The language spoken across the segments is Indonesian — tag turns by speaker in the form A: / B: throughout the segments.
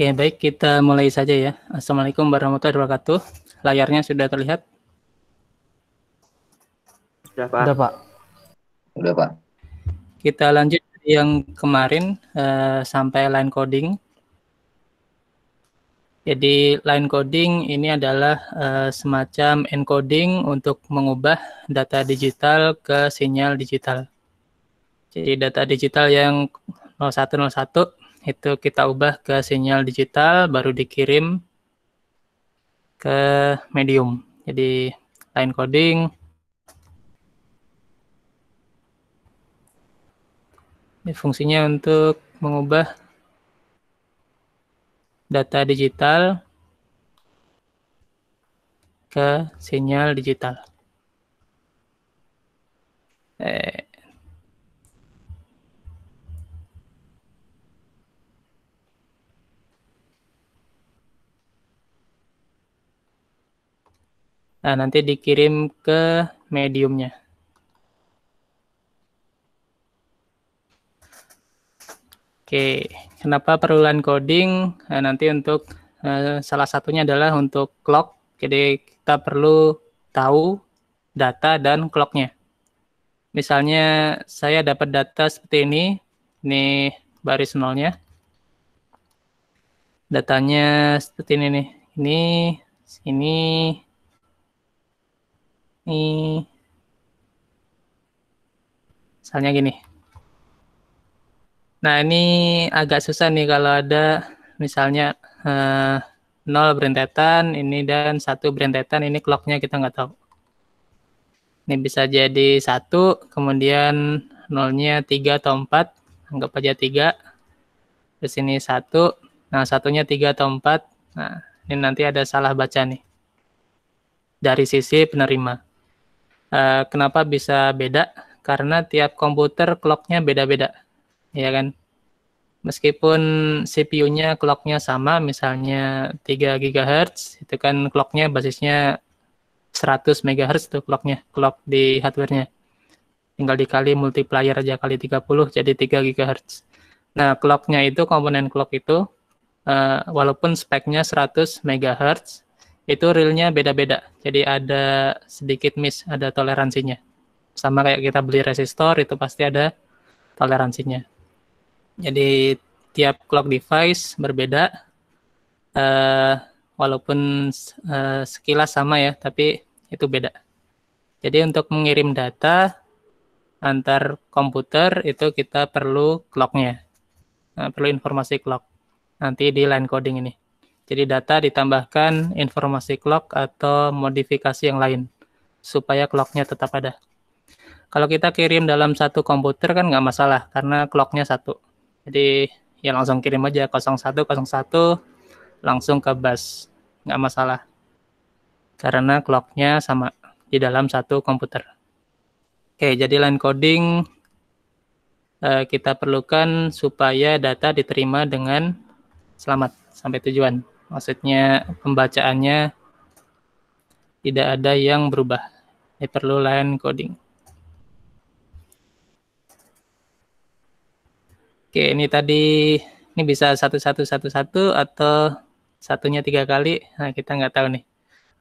A: Oke, baik kita mulai saja ya. Assalamualaikum warahmatullahi wabarakatuh. Layarnya sudah terlihat?
B: Sudah, Pak. Sudah, Pak. Sudah, Pak.
A: Kita lanjut yang kemarin uh, sampai line coding. Jadi line coding ini adalah uh, semacam encoding untuk mengubah data digital ke sinyal digital. Jadi data digital yang 0101 itu kita ubah ke sinyal digital baru dikirim ke medium. Jadi line coding ini fungsinya untuk mengubah data digital ke sinyal digital. Eh Nah, nanti dikirim ke mediumnya. Oke, kenapa perluan coding? Nah, nanti untuk eh, salah satunya adalah untuk clock. Jadi kita perlu tahu data dan clocknya. Misalnya saya dapat data seperti ini, ini baris nolnya. Datanya seperti ini nih. Ini, ini, Nih. Misalnya gini. Nah, ini agak susah nih kalau ada misalnya eh, nol 0 berentetan, ini dan satu berentetan, ini clocknya kita nggak tahu. Ini bisa jadi satu, kemudian nolnya tiga atau empat anggap aja tiga. Di sini satu, nah satunya tiga atau empat. nah ini nanti ada salah baca nih. Dari sisi penerima uh, kenapa bisa beda? Karena tiap komputer clocknya beda-beda, ya kan? Meskipun CPU-nya clocknya sama, misalnya 3 GHz, itu kan clocknya basisnya 100 MHz tuh clocknya, clock di hardware-nya. Tinggal dikali multiplier aja kali 30, jadi 3 GHz. Nah, clocknya itu, komponen clock itu, uh, walaupun speknya 100 MHz, itu realnya beda-beda. Jadi ada sedikit miss, ada toleransinya. Sama kayak kita beli resistor itu pasti ada toleransinya. Jadi tiap clock device berbeda, uh, walaupun uh, sekilas sama ya, tapi itu beda. Jadi untuk mengirim data antar komputer itu kita perlu clocknya, nah, perlu informasi clock nanti di line coding ini. Jadi data ditambahkan informasi clock atau modifikasi yang lain supaya clocknya tetap ada. Kalau kita kirim dalam satu komputer kan nggak masalah karena clocknya satu. Jadi ya langsung kirim aja 0101 langsung ke bus nggak masalah karena clocknya sama di dalam satu komputer. Oke, jadi line coding eh, kita perlukan supaya data diterima dengan selamat sampai tujuan maksudnya pembacaannya tidak ada yang berubah. ini perlu line coding. Oke, ini tadi ini bisa satu satu satu satu atau satunya tiga kali. Nah, kita nggak tahu nih.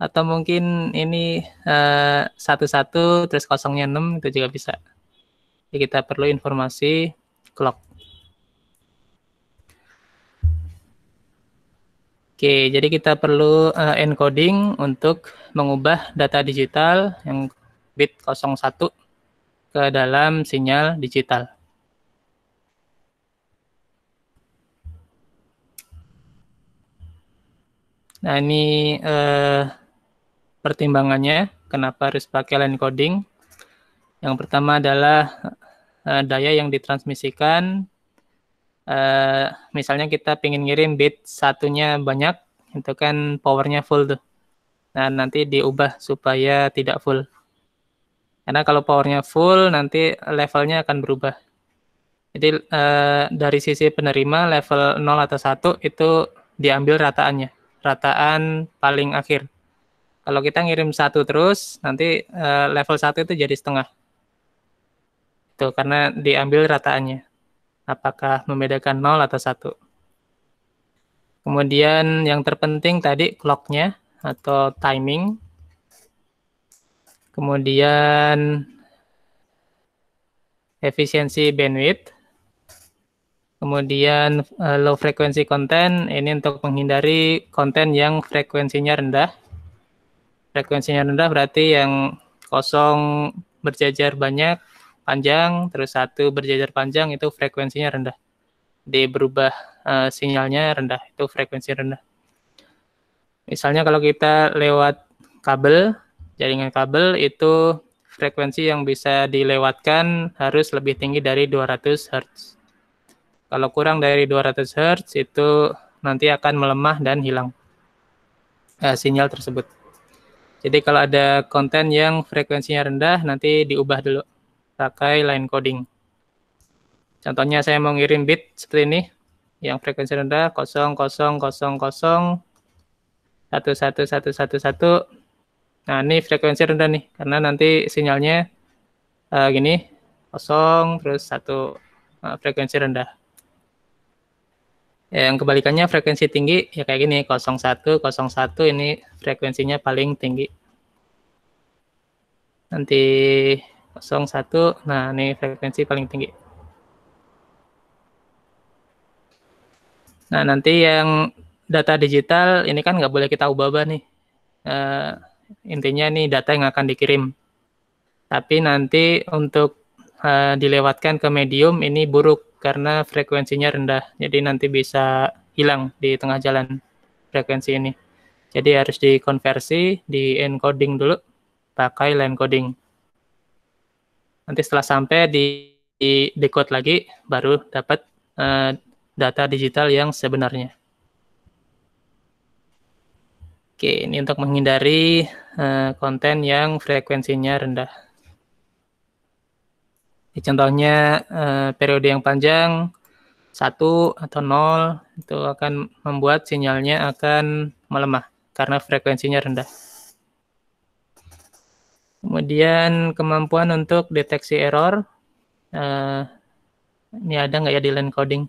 A: Atau mungkin ini satu eh, satu satu terus kosongnya enam itu juga bisa. Jadi kita perlu informasi clock. Oke, jadi kita perlu uh, encoding untuk mengubah data digital yang bit 01 ke dalam sinyal digital. Nah, ini uh, pertimbangannya kenapa harus pakai encoding? Yang pertama adalah uh, daya yang ditransmisikan Eh, misalnya kita pingin ngirim bit satunya banyak, itu kan powernya full tuh. Nah, nanti diubah supaya tidak full. Karena kalau powernya full, nanti levelnya akan berubah. Jadi uh, dari sisi penerima level 0 atau 1 itu diambil rataannya, rataan paling akhir. Kalau kita ngirim satu terus, nanti uh, level 1 itu jadi setengah. Itu karena diambil rataannya apakah membedakan 0 atau 1. Kemudian yang terpenting tadi clocknya atau timing. Kemudian efisiensi bandwidth. Kemudian eh, low frequency content ini untuk menghindari konten yang frekuensinya rendah. Frekuensinya rendah berarti yang kosong berjajar banyak panjang, terus satu berjajar panjang itu frekuensinya rendah. D berubah uh, sinyalnya rendah, itu frekuensi rendah. Misalnya kalau kita lewat kabel, jaringan kabel itu frekuensi yang bisa dilewatkan harus lebih tinggi dari 200 Hz. Kalau kurang dari 200 Hz itu nanti akan melemah dan hilang uh, sinyal tersebut. Jadi kalau ada konten yang frekuensinya rendah nanti diubah dulu pakai line coding. Contohnya saya mau ngirim bit seperti ini, yang frekuensi rendah satu satu Nah ini frekuensi rendah nih, karena nanti sinyalnya uh, gini, kosong terus satu uh, frekuensi rendah. Ya, yang kebalikannya frekuensi tinggi ya kayak gini, satu 01, satu ini frekuensinya paling tinggi. Nanti 01. Nah, ini frekuensi paling tinggi. Nah, nanti yang data digital ini kan nggak boleh kita ubah-ubah nih. Uh, intinya nih data yang akan dikirim. Tapi nanti untuk uh, dilewatkan ke medium ini buruk karena frekuensinya rendah. Jadi nanti bisa hilang di tengah jalan frekuensi ini. Jadi harus dikonversi, di encoding dulu pakai line coding. Nanti setelah sampai di, di decode lagi, baru dapat uh, data digital yang sebenarnya. Oke, ini untuk menghindari uh, konten yang frekuensinya rendah. Ini contohnya uh, periode yang panjang, satu atau nol itu akan membuat sinyalnya akan melemah karena frekuensinya rendah. Kemudian kemampuan untuk deteksi error. Uh, ini ada nggak ya di line coding?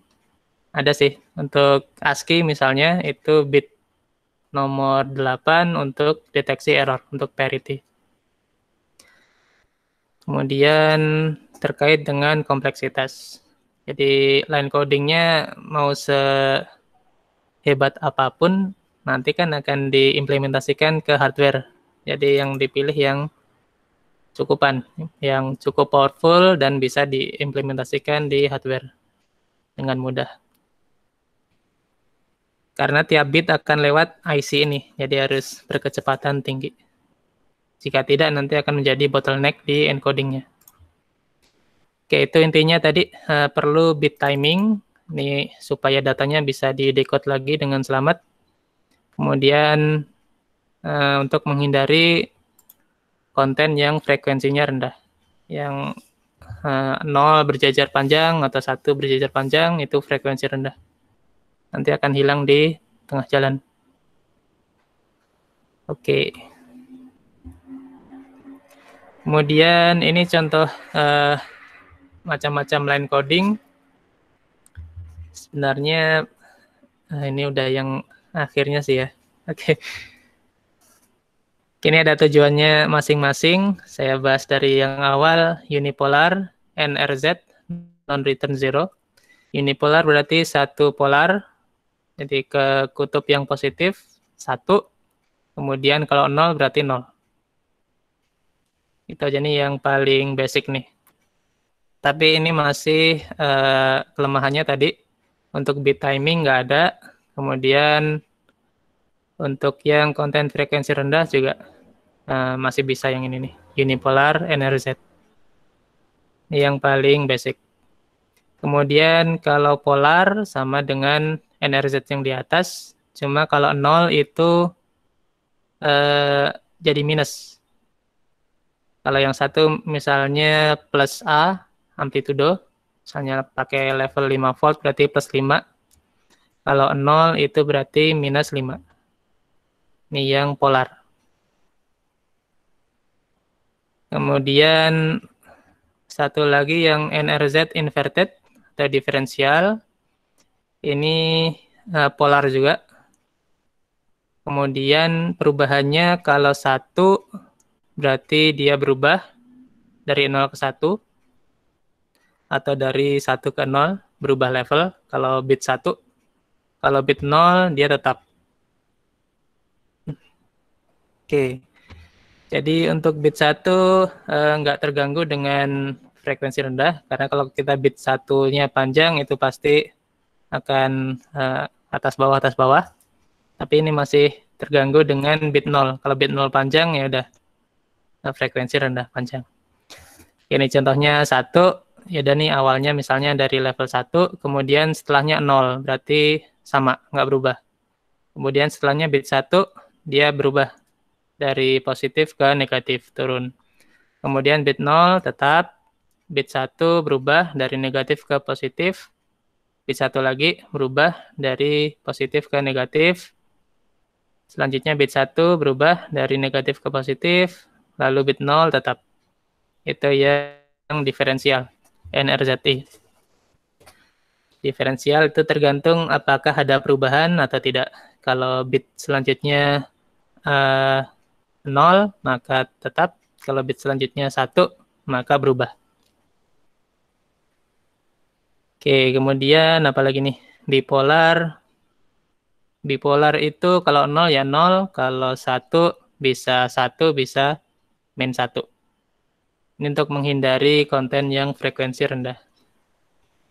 A: Ada sih. Untuk ASCII misalnya itu bit nomor 8 untuk deteksi error, untuk parity. Kemudian terkait dengan kompleksitas. Jadi line codingnya mau sehebat apapun, nanti kan akan diimplementasikan ke hardware. Jadi yang dipilih yang cukupan yang cukup powerful dan bisa diimplementasikan di hardware dengan mudah. Karena tiap bit akan lewat IC ini, jadi harus berkecepatan tinggi. Jika tidak, nanti akan menjadi bottleneck di encodingnya. Oke, itu intinya tadi uh, perlu bit timing, nih supaya datanya bisa di decode lagi dengan selamat. Kemudian uh, untuk menghindari konten yang frekuensinya rendah. Yang eh, nol uh, berjajar panjang atau satu berjajar panjang itu frekuensi rendah. Nanti akan hilang di tengah jalan. Oke. Okay. Kemudian ini contoh uh, macam-macam line coding. Sebenarnya uh, ini udah yang akhirnya sih ya. Oke. Okay. Kini ada tujuannya masing-masing. Saya bahas dari yang awal, unipolar, NRZ, non-return zero. Unipolar berarti satu polar, jadi ke kutub yang positif, satu. Kemudian kalau nol berarti nol. Itu aja nih yang paling basic nih. Tapi ini masih uh, kelemahannya tadi, untuk bit timing nggak ada, kemudian untuk yang konten frekuensi rendah juga uh, masih bisa yang ini nih, unipolar NRZ. Yang paling basic. Kemudian kalau polar sama dengan NRZ yang di atas, cuma kalau nol itu uh, jadi minus. Kalau yang satu misalnya plus A amplitudo, misalnya pakai level 5 volt berarti plus 5. Kalau nol itu berarti minus 5. Ini yang polar. Kemudian satu lagi yang NRZ inverted atau diferensial. Ini uh, polar juga. Kemudian perubahannya kalau satu berarti dia berubah dari 0 ke 1 atau dari 1 ke 0 berubah level kalau bit 1. Kalau bit 0 dia tetap Oke. Jadi untuk bit 1 eh, nggak terganggu dengan frekuensi rendah karena kalau kita bit satunya panjang itu pasti akan uh, atas bawah atas bawah tapi ini masih terganggu dengan bit 0 kalau bit 0 panjang ya udah uh, frekuensi rendah panjang ini contohnya satu ya dan nih awalnya misalnya dari level 1 kemudian setelahnya 0 berarti sama nggak berubah kemudian setelahnya bit 1 dia berubah dari positif ke negatif turun. Kemudian bit 0 tetap, bit 1 berubah dari negatif ke positif, bit 1 lagi berubah dari positif ke negatif. Selanjutnya bit 1 berubah dari negatif ke positif, lalu bit 0 tetap. Itu yang diferensial NRZI. Diferensial itu tergantung apakah ada perubahan atau tidak. Kalau bit selanjutnya uh, 0 maka tetap, kalau bit selanjutnya 1 maka berubah. Oke, kemudian apalagi nih? Bipolar. Bipolar itu kalau 0 ya 0, kalau 1 bisa 1, bisa min 1. Ini untuk menghindari konten yang frekuensi rendah.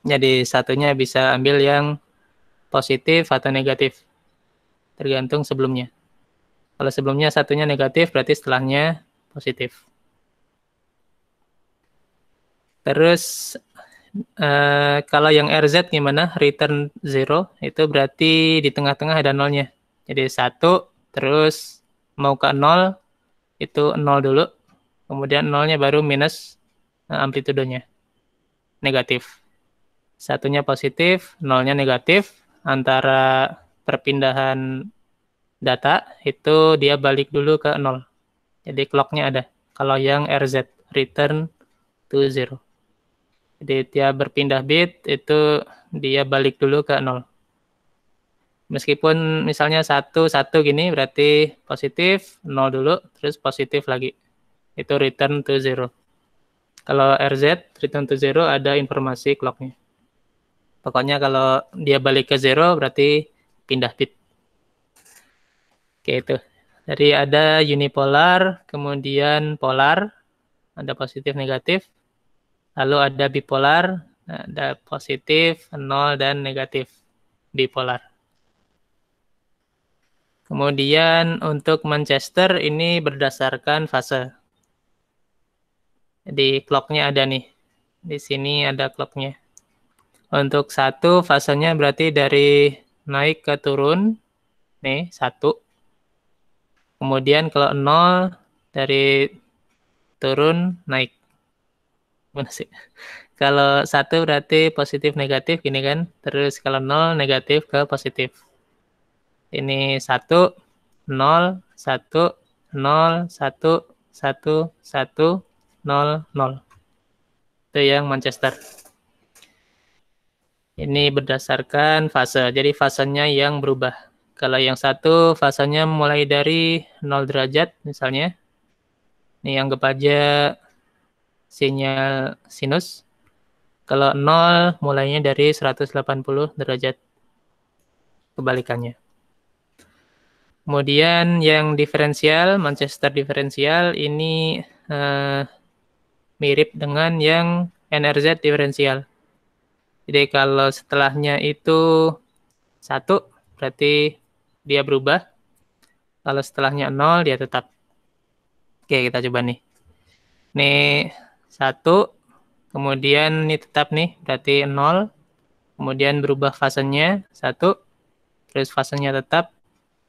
A: Jadi satunya bisa ambil yang positif atau negatif, tergantung sebelumnya. Kalau sebelumnya satunya negatif, berarti setelahnya positif. Terus Uh, kalau yang RZ gimana? Return 0 itu berarti di tengah-tengah ada nolnya. Jadi satu terus mau ke nol itu nol dulu. Kemudian nolnya baru minus eh, amplitudonya. Negatif. Satunya positif, nolnya negatif. Antara perpindahan data itu dia balik dulu ke nol. Jadi clocknya ada. Kalau yang RZ return to zero. Jadi dia berpindah bit itu dia balik dulu ke nol. Meskipun misalnya satu satu gini berarti positif nol dulu terus positif lagi itu return to zero. Kalau RZ return to zero ada informasi clocknya. Pokoknya kalau dia balik ke zero berarti pindah bit. Oke itu. Jadi ada unipolar, kemudian polar, ada positif negatif. Lalu ada bipolar, ada positif, nol dan negatif bipolar. Kemudian untuk Manchester ini berdasarkan fase. Jadi clocknya ada nih. Di sini ada clocknya. Untuk satu fasenya berarti dari naik ke turun. Nih, satu Kemudian kalau 0 dari turun naik. Gimana sih? Kalau 1 berarti positif negatif ini kan. Terus kalau 0 negatif ke positif. Ini 1 0 1 0 1 1 1 0 0. Itu yang Manchester. Ini berdasarkan fase. Jadi fasenya yang berubah. Kalau yang satu fasanya mulai dari 0 derajat misalnya. Ini yang aja sinyal sinus. Kalau 0 mulainya dari 180 derajat kebalikannya. Kemudian yang diferensial, Manchester diferensial ini eh, mirip dengan yang NRZ diferensial. Jadi kalau setelahnya itu satu berarti dia berubah. lalu setelahnya 0 dia tetap. Oke, kita coba nih. Nih 1, kemudian ini tetap nih, berarti 0. Kemudian berubah fasenya 1, terus fasenya tetap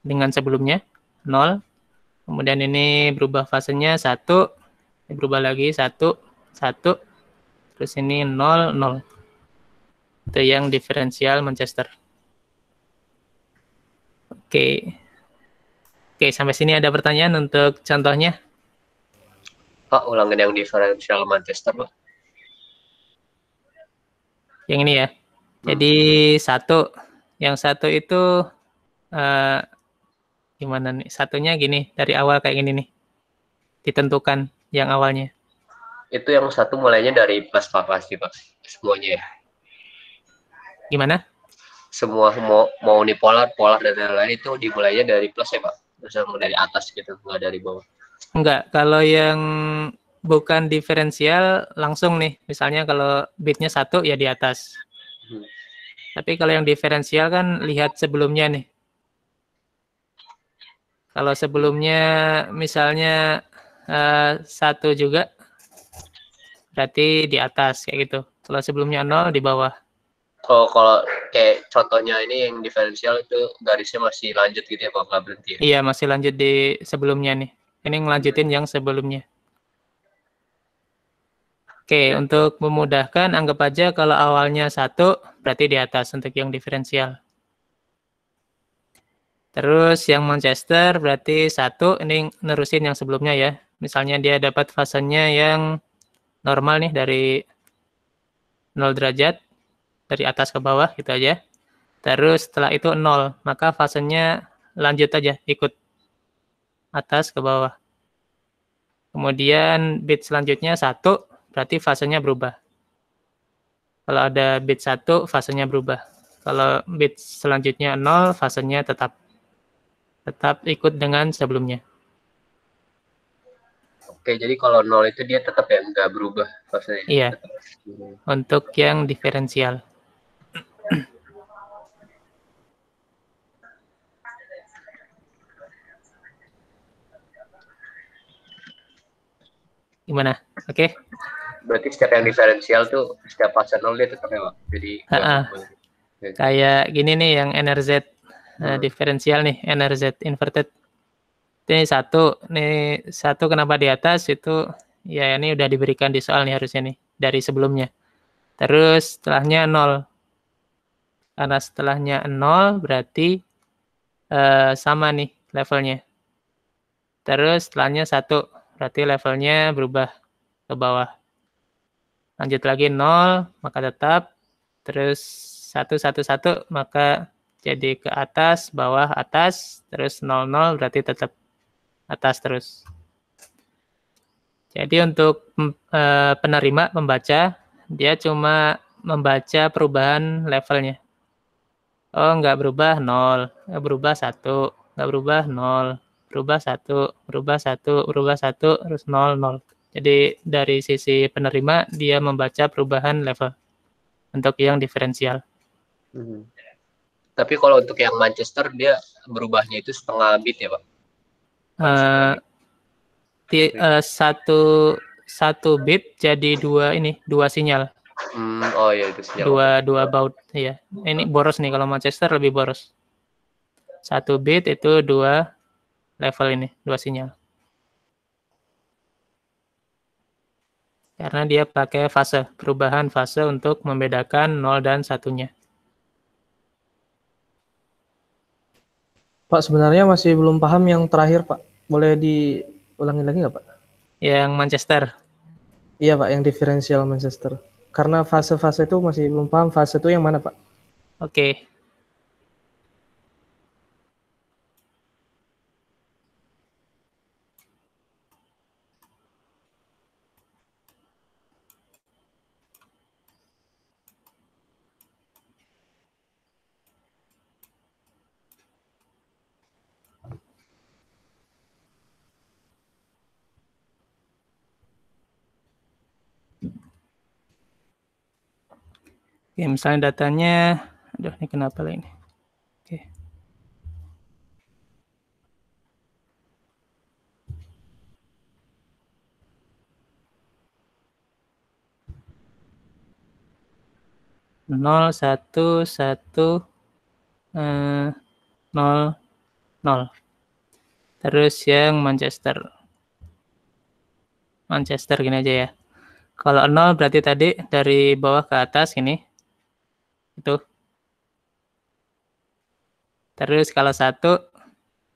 A: dengan sebelumnya 0. Kemudian ini berubah fasenya 1, berubah lagi 1, 1. Terus ini 0, 0. Itu yang diferensial Manchester. Oke. Oke, sampai sini ada pertanyaan untuk contohnya? Pak, ulangan ulangin yang diferensial Manchester, Pak. Yang ini ya. Hmm. Jadi hmm. satu, yang satu itu uh, gimana nih? Satunya gini, dari awal kayak gini nih. Ditentukan yang awalnya. Itu yang satu mulainya dari pas pas sih, Pak. Semuanya ya. Gimana? semua mau mau unipolar, polar dan lain-lain itu dimulainya dari plus ya pak, misalnya dari atas gitu, nggak dari bawah. Enggak, kalau yang bukan diferensial langsung nih, misalnya kalau bitnya satu ya di atas. Hmm. Tapi kalau yang diferensial kan lihat sebelumnya nih. Kalau sebelumnya misalnya eh, satu juga, berarti di atas kayak gitu. Kalau sebelumnya nol di bawah. Oh, kalau kayak contohnya ini yang diferensial itu garisnya masih lanjut gitu ya kalau nggak berhenti ya? Iya masih lanjut di sebelumnya nih. Ini ngelanjutin yang sebelumnya. Oke, ya. untuk memudahkan anggap aja kalau awalnya satu berarti di atas untuk yang diferensial. Terus yang Manchester berarti satu ini nerusin yang sebelumnya ya. Misalnya dia dapat fasenya yang normal nih dari 0 derajat dari atas ke bawah gitu aja. Terus setelah itu nol, maka fasenya lanjut aja ikut atas ke bawah. Kemudian bit selanjutnya satu berarti fasenya berubah. Kalau ada bit satu fasenya berubah. Kalau bit selanjutnya nol, fasenya tetap tetap ikut dengan sebelumnya. Oke, jadi kalau nol itu dia tetap ya nggak berubah fasenya. Iya. Untuk yang diferensial. gimana? Oke. Okay? Berarti setiap yang diferensial tuh setiap fase nol dia tetap ya, Jadi uh -uh. kayak gini nih yang NRZ eh, hmm. diferensial nih NRZ inverted. Ini satu, ini satu kenapa di atas itu ya ini udah diberikan di soal nih harusnya nih dari sebelumnya. Terus setelahnya nol. Karena setelahnya nol berarti uh, sama nih levelnya. Terus setelahnya satu berarti levelnya berubah ke bawah. Lanjut lagi 0, maka tetap. Terus 1, 1, 1, maka jadi ke atas, bawah, atas. Terus 0, 0, berarti tetap atas terus. Jadi untuk eh, penerima, pembaca, dia cuma membaca perubahan levelnya. Oh, nggak berubah 0, nggak berubah 1, nggak berubah 0, berubah satu berubah satu berubah satu terus nol nol jadi dari sisi penerima dia membaca perubahan level untuk yang diferensial hmm. tapi kalau untuk yang Manchester dia berubahnya itu setengah bit ya pak uh, uh, satu satu bit jadi dua ini dua sinyal Hmm, oh iya itu sinyal. Dua dua baut ya. Ini boros nih kalau Manchester lebih boros. Satu bit itu dua level ini, dua sinyal. Karena dia pakai fase, perubahan fase untuk membedakan nol dan satunya.
B: Pak, sebenarnya masih belum paham yang terakhir, Pak. Boleh diulangi lagi nggak, Pak?
A: Yang Manchester.
B: Iya, Pak, yang diferensial Manchester. Karena fase-fase itu masih belum paham, fase itu yang mana, Pak?
A: Oke, okay. Oke, misalnya datanya, aduh ini kenapa lah ini. Oke. nol satu satu eh, nol nol terus yang Manchester Manchester gini aja ya kalau nol berarti tadi dari bawah ke atas ini itu. Terus kalau satu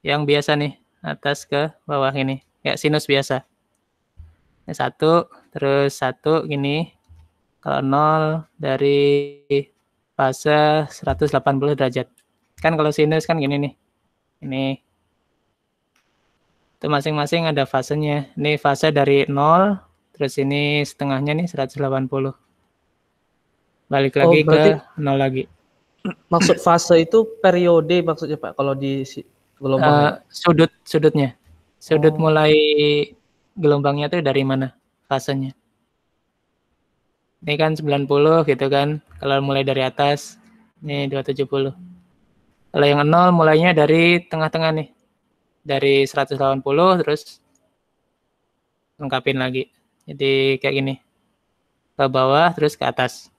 A: yang biasa nih atas ke bawah ini kayak sinus biasa. Satu terus satu gini kalau nol dari fase 180 derajat. Kan kalau sinus kan gini nih. Ini itu masing-masing ada fasenya. Ini fase dari nol terus ini setengahnya nih 180 balik oh, lagi oh, ke nol lagi.
B: Maksud fase itu periode maksudnya Pak kalau di gelombang uh, sudut sudutnya. Sudut oh. mulai
A: gelombangnya tuh dari mana fasenya? Ini kan 90 gitu kan. Kalau mulai dari atas ini 270. Kalau yang nol mulainya dari tengah-tengah nih. Dari 180 terus lengkapin lagi. Jadi kayak gini. Ke bawah terus ke atas.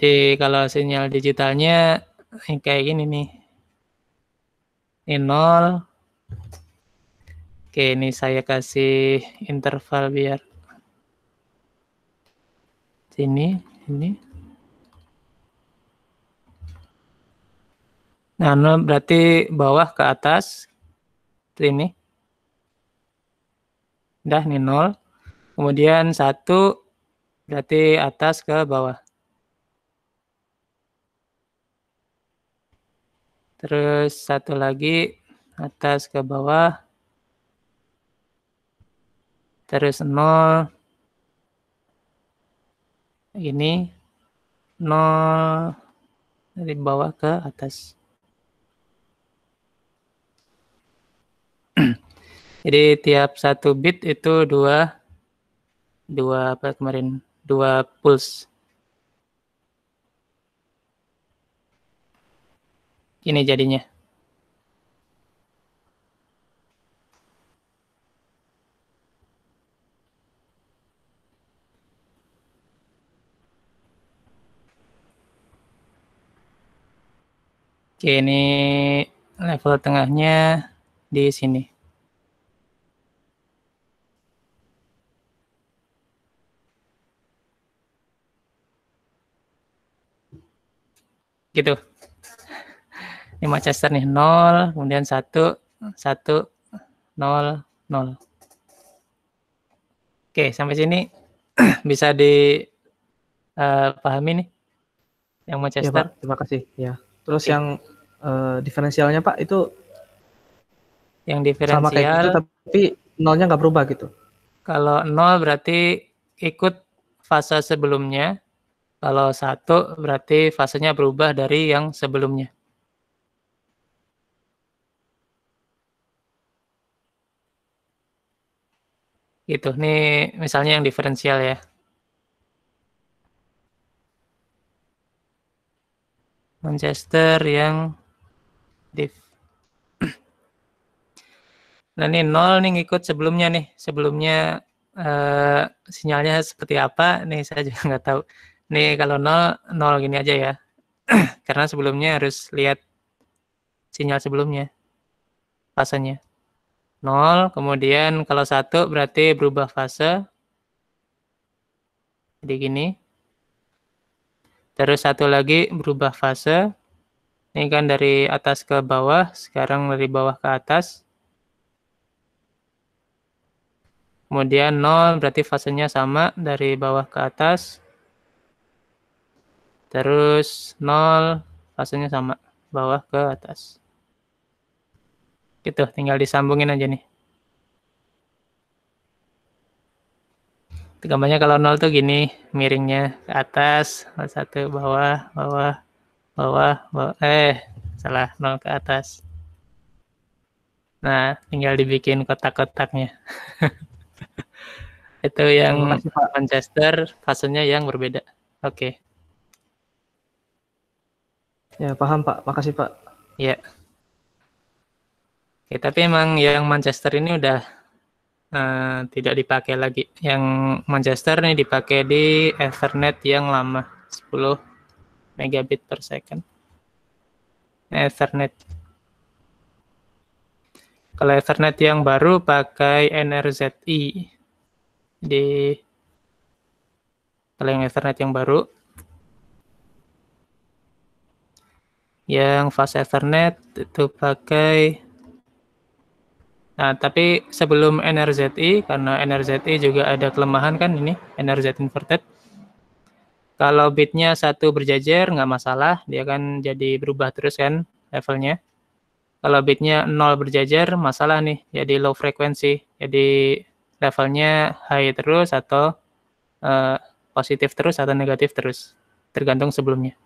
A: Jadi kalau sinyal digitalnya eh, kayak gini nih. Ini 0. Oke, ini saya kasih interval biar sini, ini. Nah, 0 berarti bawah ke atas. Ini. Dah, ini 0. Kemudian 1 berarti atas ke bawah. Terus satu lagi atas ke bawah. Terus nol Ini nol dari bawah ke atas. Jadi tiap satu bit itu dua dua apa kemarin dua pulse ini jadinya. Oke, ini level tengahnya di sini. Gitu. Ini Manchester nih 0, kemudian 1, 1, 0, 0. Oke, sampai sini bisa dipahami eh, uh, nih yang iya, Manchester. Ya, terima kasih. Ya. Terus Oke. yang
B: uh, diferensialnya Pak itu yang diferensial sama kayak gitu, tapi nolnya nggak berubah gitu.
A: Kalau nol berarti ikut fase sebelumnya. Kalau satu berarti fasenya berubah dari yang sebelumnya. gitu. Ini misalnya yang diferensial ya. Manchester yang div. Nah ini nol nih ngikut sebelumnya nih. Sebelumnya eh, sinyalnya seperti apa? Nih saya juga nggak tahu. Nih kalau nol nol gini aja ya. Karena sebelumnya harus lihat sinyal sebelumnya. pasannya. 0. Kemudian kalau 1 berarti berubah fase. Jadi gini. Terus satu lagi berubah fase. Ini kan dari atas ke bawah. Sekarang dari bawah ke atas. Kemudian 0 berarti fasenya sama dari bawah ke atas. Terus 0 fasenya sama bawah ke atas gitu tinggal disambungin aja nih gambarnya kalau nol tuh gini miringnya ke atas satu bawah bawah bawah bawah eh salah nol ke atas nah tinggal dibikin kotak-kotaknya itu yang Masih, Manchester fasenya yang berbeda oke okay.
B: ya paham pak makasih pak ya yeah.
A: Oke, tapi emang yang Manchester ini udah uh, tidak dipakai lagi. Yang Manchester ini dipakai di Ethernet yang lama, 10 megabit per second. Ethernet. Kalau Ethernet yang baru pakai NRZI di kalau yang Ethernet yang baru yang fast Ethernet itu pakai Nah, tapi sebelum NRZI, karena NRZI juga ada kelemahan kan ini, NRZ inverted. Kalau bitnya satu berjajar, nggak masalah, dia kan jadi berubah terus kan levelnya. Kalau bitnya 0 berjajar, masalah nih, jadi low frequency. Jadi levelnya high terus atau uh, positif terus atau negatif terus, tergantung sebelumnya.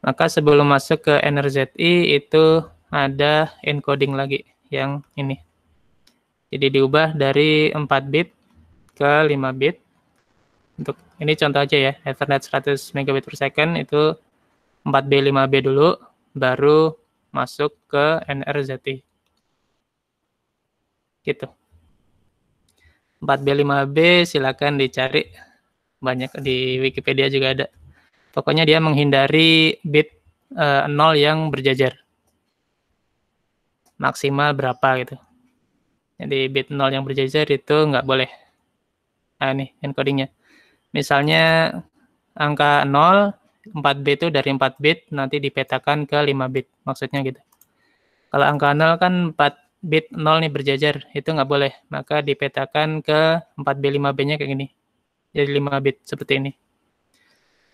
A: Maka sebelum masuk ke NRZI itu ada encoding lagi yang ini jadi diubah dari 4 bit ke 5 bit. Untuk ini contoh aja ya, Ethernet 100 megabit per second itu 4B 5B dulu baru masuk ke NRZT. Gitu. 4B 5B silakan dicari banyak di Wikipedia juga ada. Pokoknya dia menghindari bit uh, eh, 0 yang berjajar. Maksimal berapa gitu. Jadi bit 0 yang berjejer itu nggak boleh. Nah, ini encodingnya. Misalnya angka 0, 4 bit itu dari 4 bit nanti dipetakan ke 5 bit. Maksudnya gitu. Kalau angka 0 kan 4 bit 0 nih berjejer, itu nggak boleh. Maka dipetakan ke 4 bit, 5 b-nya kayak gini. Jadi 5 bit seperti ini.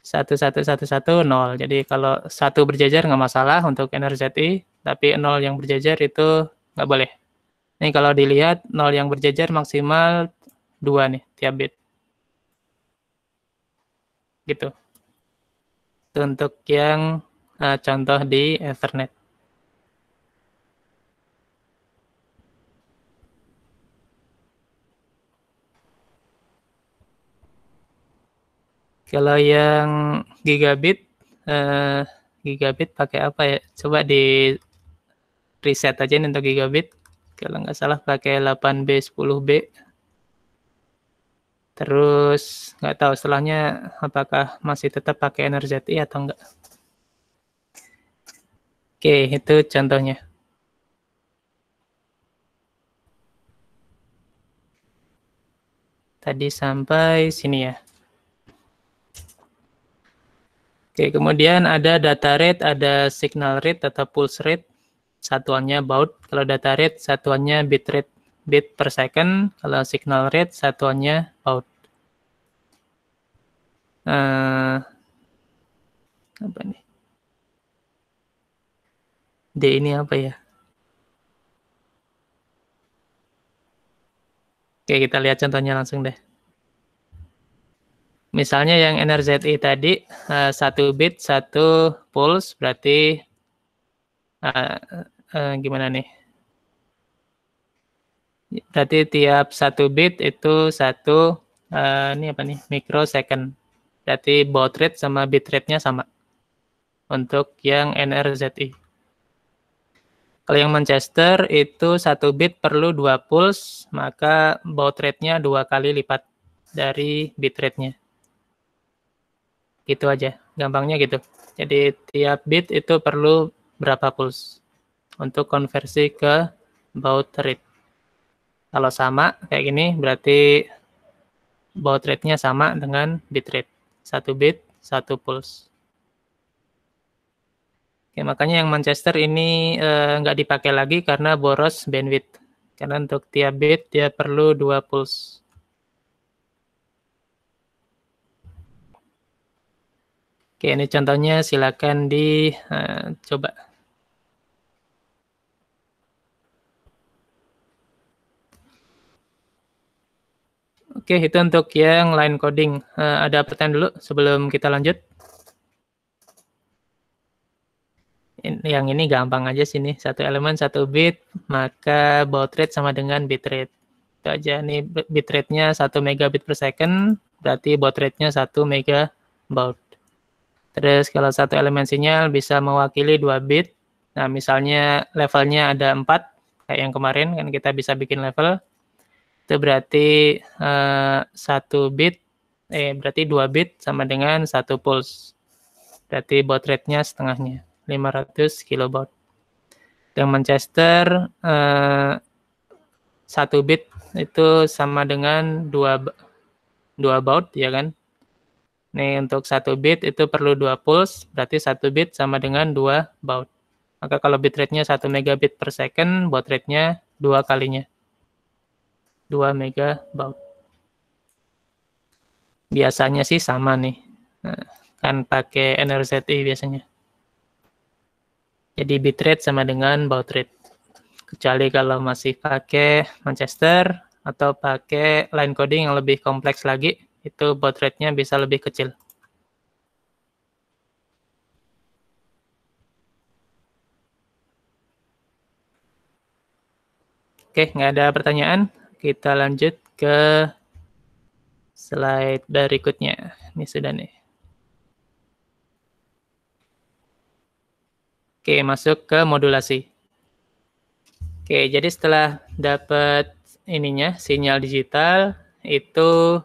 A: 1, 1, 1, 1, 0. Jadi kalau 1 berjejer nggak masalah untuk NRZI, tapi 0 yang berjejer itu nggak boleh. Ini kalau dilihat nol yang berjejer maksimal dua nih tiap bit. Gitu. Itu untuk yang uh, contoh di Ethernet. Kalau yang gigabit, uh, gigabit pakai apa ya? Coba di reset aja nih untuk gigabit kalau nggak salah pakai 8B 10B terus nggak tahu setelahnya apakah masih tetap pakai energi e atau enggak oke itu contohnya tadi sampai sini ya Oke, kemudian ada data rate, ada signal rate atau pulse rate satuannya baud. Kalau data rate, satuannya bit rate bit per second. Kalau signal rate, satuannya baud. Uh, apa nih? D ini apa ya? Oke, kita lihat contohnya langsung deh. Misalnya yang NRZI tadi, eh, satu bit, satu pulse, berarti eh, uh, gimana nih? Berarti tiap satu bit itu satu uh, ini apa nih microsecond. Berarti baud rate sama bit rate-nya sama untuk yang NRZI. Kalau yang Manchester itu satu bit perlu dua pulse, maka baud rate-nya dua kali lipat dari bit rate-nya. Gitu aja, gampangnya gitu. Jadi tiap bit itu perlu berapa pulse untuk konversi ke baud rate. Kalau sama kayak gini berarti baud rate-nya sama dengan bit rate. Satu bit, satu pulse. Oke, makanya yang Manchester ini eh, nggak dipakai lagi karena boros bandwidth. Karena untuk tiap bit dia perlu dua pulse. Oke, ini contohnya silakan dicoba. Eh, uh, Oke, itu untuk yang line coding. Uh, ada pertanyaan dulu sebelum kita lanjut? In, yang ini gampang aja sini. Satu elemen, satu bit, maka baud rate sama dengan bit rate. Itu aja nih bit rate-nya 1 megabit per second, berarti baud rate-nya 1 megabaud. Terus kalau satu elemen sinyal bisa mewakili 2 bit. Nah, misalnya levelnya ada 4, kayak yang kemarin kan kita bisa bikin level itu berarti eh, satu bit eh berarti dua bit sama dengan satu pulse berarti baud rate-nya setengahnya 500 kilobaud yang Manchester eh, satu bit itu sama dengan dua dua baud ya kan Nih untuk satu bit itu perlu dua pulse, berarti satu bit sama dengan dua baud. Maka kalau bitrate-nya 1 megabit per second, baud rate-nya dua kalinya. 2 MB. Biasanya sih sama nih. Nah, kan pakai NRZI biasanya. Jadi bitrate sama dengan baud rate. Kecuali kalau masih pakai Manchester atau pakai line coding yang lebih kompleks lagi, itu baud rate-nya bisa lebih kecil. Oke, nggak ada pertanyaan kita lanjut ke slide berikutnya. Ini sudah nih. Oke, masuk ke modulasi. Oke, jadi setelah dapat ininya sinyal digital itu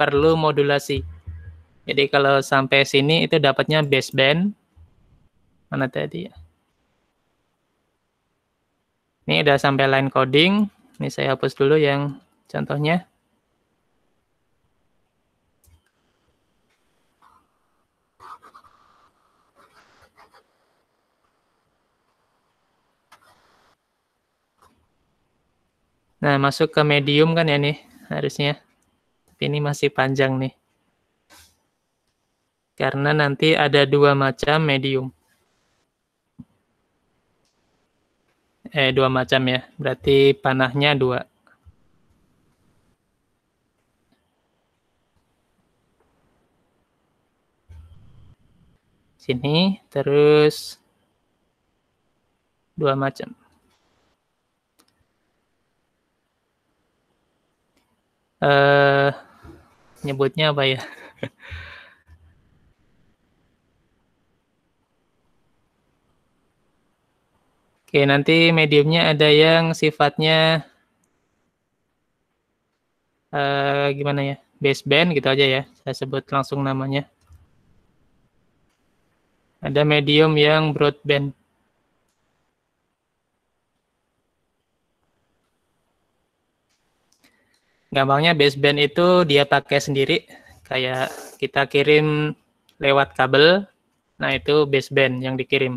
A: perlu modulasi. Jadi kalau sampai sini itu dapatnya baseband. Mana tadi ya? Ini udah sampai line coding. Ini saya hapus dulu yang contohnya. Nah, masuk ke medium kan ya nih harusnya. Tapi ini masih panjang nih. Karena nanti ada dua macam medium. eh dua macam ya. Berarti panahnya dua. Sini terus dua macam. Eh nyebutnya apa ya? Oke, nanti mediumnya ada yang sifatnya uh, gimana ya? Baseband gitu aja ya. Saya sebut langsung namanya. Ada medium yang broadband. Gampangnya baseband itu dia pakai sendiri kayak kita kirim lewat kabel. Nah, itu baseband yang dikirim.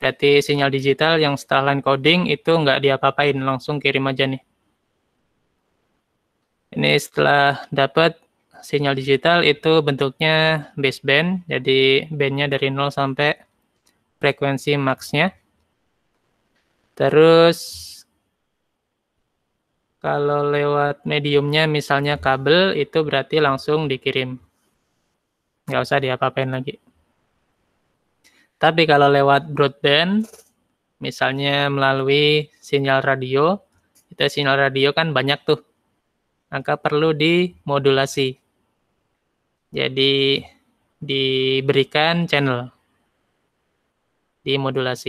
A: Berarti sinyal digital yang setelah line coding itu nggak diapa-apain, langsung kirim aja nih. Ini setelah dapat sinyal digital itu bentuknya baseband, jadi bandnya dari 0 sampai frekuensi maxnya. Terus kalau lewat mediumnya misalnya kabel itu berarti langsung dikirim. Nggak usah diapa-apain lagi. Tapi kalau lewat broadband, misalnya melalui sinyal radio, kita sinyal radio kan banyak tuh. Maka perlu dimodulasi. Jadi diberikan channel dimodulasi.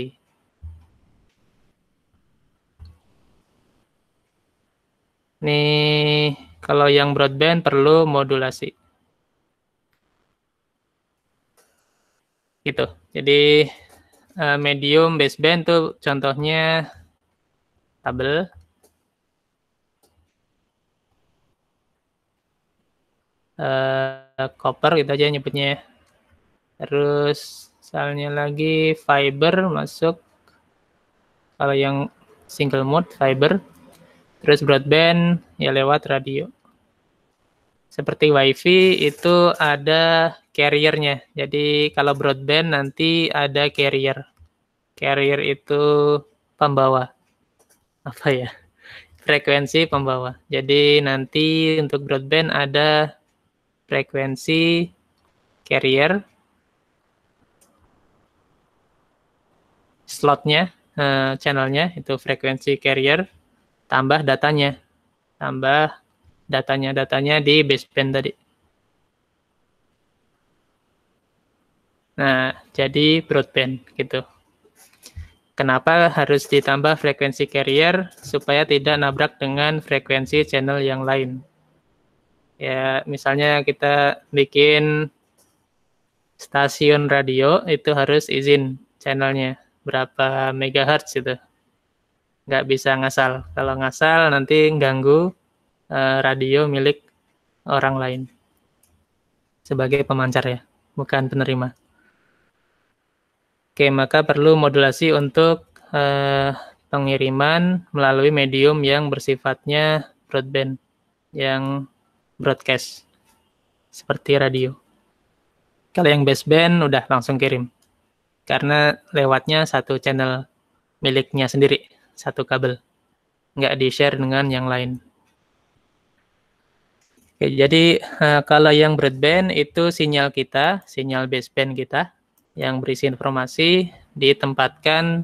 A: Nih, kalau yang broadband perlu modulasi. Gitu. Jadi uh, medium baseband tuh contohnya tabel. Uh, copper gitu aja nyebutnya. Terus misalnya lagi fiber masuk kalau yang single mode fiber. Terus broadband ya lewat radio. Seperti WiFi itu ada carriernya. Jadi kalau broadband nanti ada carrier. Carrier itu pembawa. Apa ya? Frekuensi pembawa. Jadi nanti untuk broadband ada frekuensi carrier slotnya, eh, channelnya itu frekuensi carrier tambah datanya, tambah datanya-datanya di baseband tadi. Nah, jadi broadband gitu. Kenapa harus ditambah frekuensi carrier supaya tidak nabrak dengan frekuensi channel yang lain? Ya, misalnya kita bikin stasiun radio itu harus izin channelnya berapa megahertz itu. Nggak bisa ngasal. Kalau ngasal nanti ganggu uh, radio milik orang lain sebagai pemancar ya, bukan penerima. Oke, maka perlu modulasi untuk eh, pengiriman melalui medium yang bersifatnya broadband, yang broadcast, seperti radio. Kalau yang baseband udah langsung kirim, karena lewatnya satu channel miliknya sendiri, satu kabel, nggak di-share dengan yang lain. Oke, jadi eh, kalau yang broadband itu sinyal kita, sinyal baseband kita, yang berisi informasi ditempatkan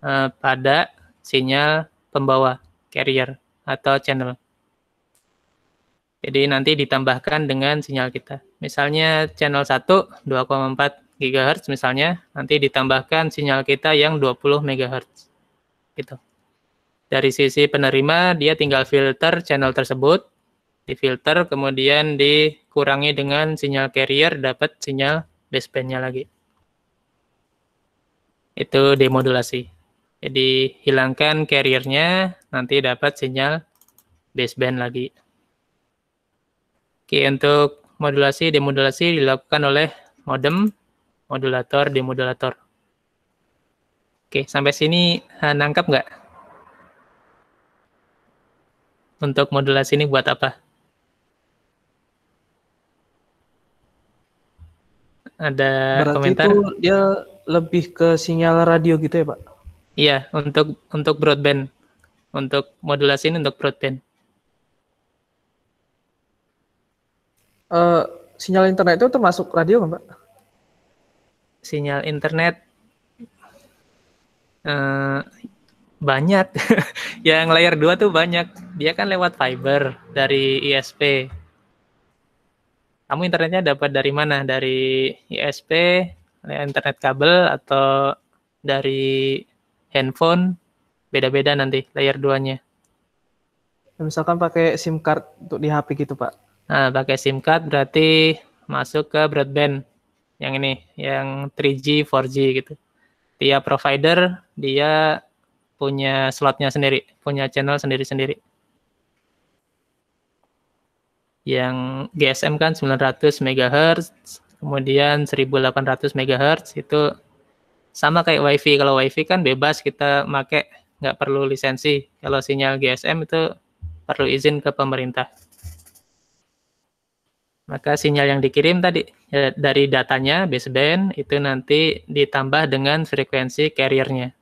A: uh, pada sinyal pembawa carrier atau channel. Jadi nanti ditambahkan dengan sinyal kita. Misalnya channel 1 2,4 GHz misalnya, nanti ditambahkan sinyal kita yang 20 MHz. Gitu. Dari sisi penerima, dia tinggal filter channel tersebut, difilter kemudian dikurangi dengan sinyal carrier dapat sinyal basebandnya lagi itu demodulasi jadi hilangkan carrier-nya, nanti dapat sinyal baseband lagi oke untuk modulasi demodulasi dilakukan oleh modem modulator demodulator oke sampai sini nangkap nggak untuk modulasi ini buat apa? Ada
B: Berarti komentar? Itu dia lebih ke sinyal radio gitu ya, Pak? Iya, untuk
A: untuk broadband. Untuk modulasi ini untuk broadband.
B: Uh, sinyal internet itu termasuk radio kan, Pak?
A: Sinyal internet uh, banyak. Yang layar dua tuh banyak. Dia kan lewat fiber dari ISP kamu internetnya dapat dari mana? Dari ISP, internet kabel, atau dari handphone? Beda-beda nanti layar duanya.
B: Misalkan pakai SIM card untuk di HP gitu, Pak.
A: Nah, pakai SIM card berarti masuk ke broadband yang ini, yang 3G, 4G gitu. Tiap provider dia punya slotnya sendiri, punya channel sendiri-sendiri yang GSM kan 900 MHz, kemudian 1800 MHz itu sama kayak WiFi. Kalau WiFi kan bebas kita make nggak perlu lisensi. Kalau sinyal GSM itu perlu izin ke pemerintah. Maka sinyal yang dikirim tadi ya dari datanya baseband itu nanti ditambah dengan frekuensi carriernya.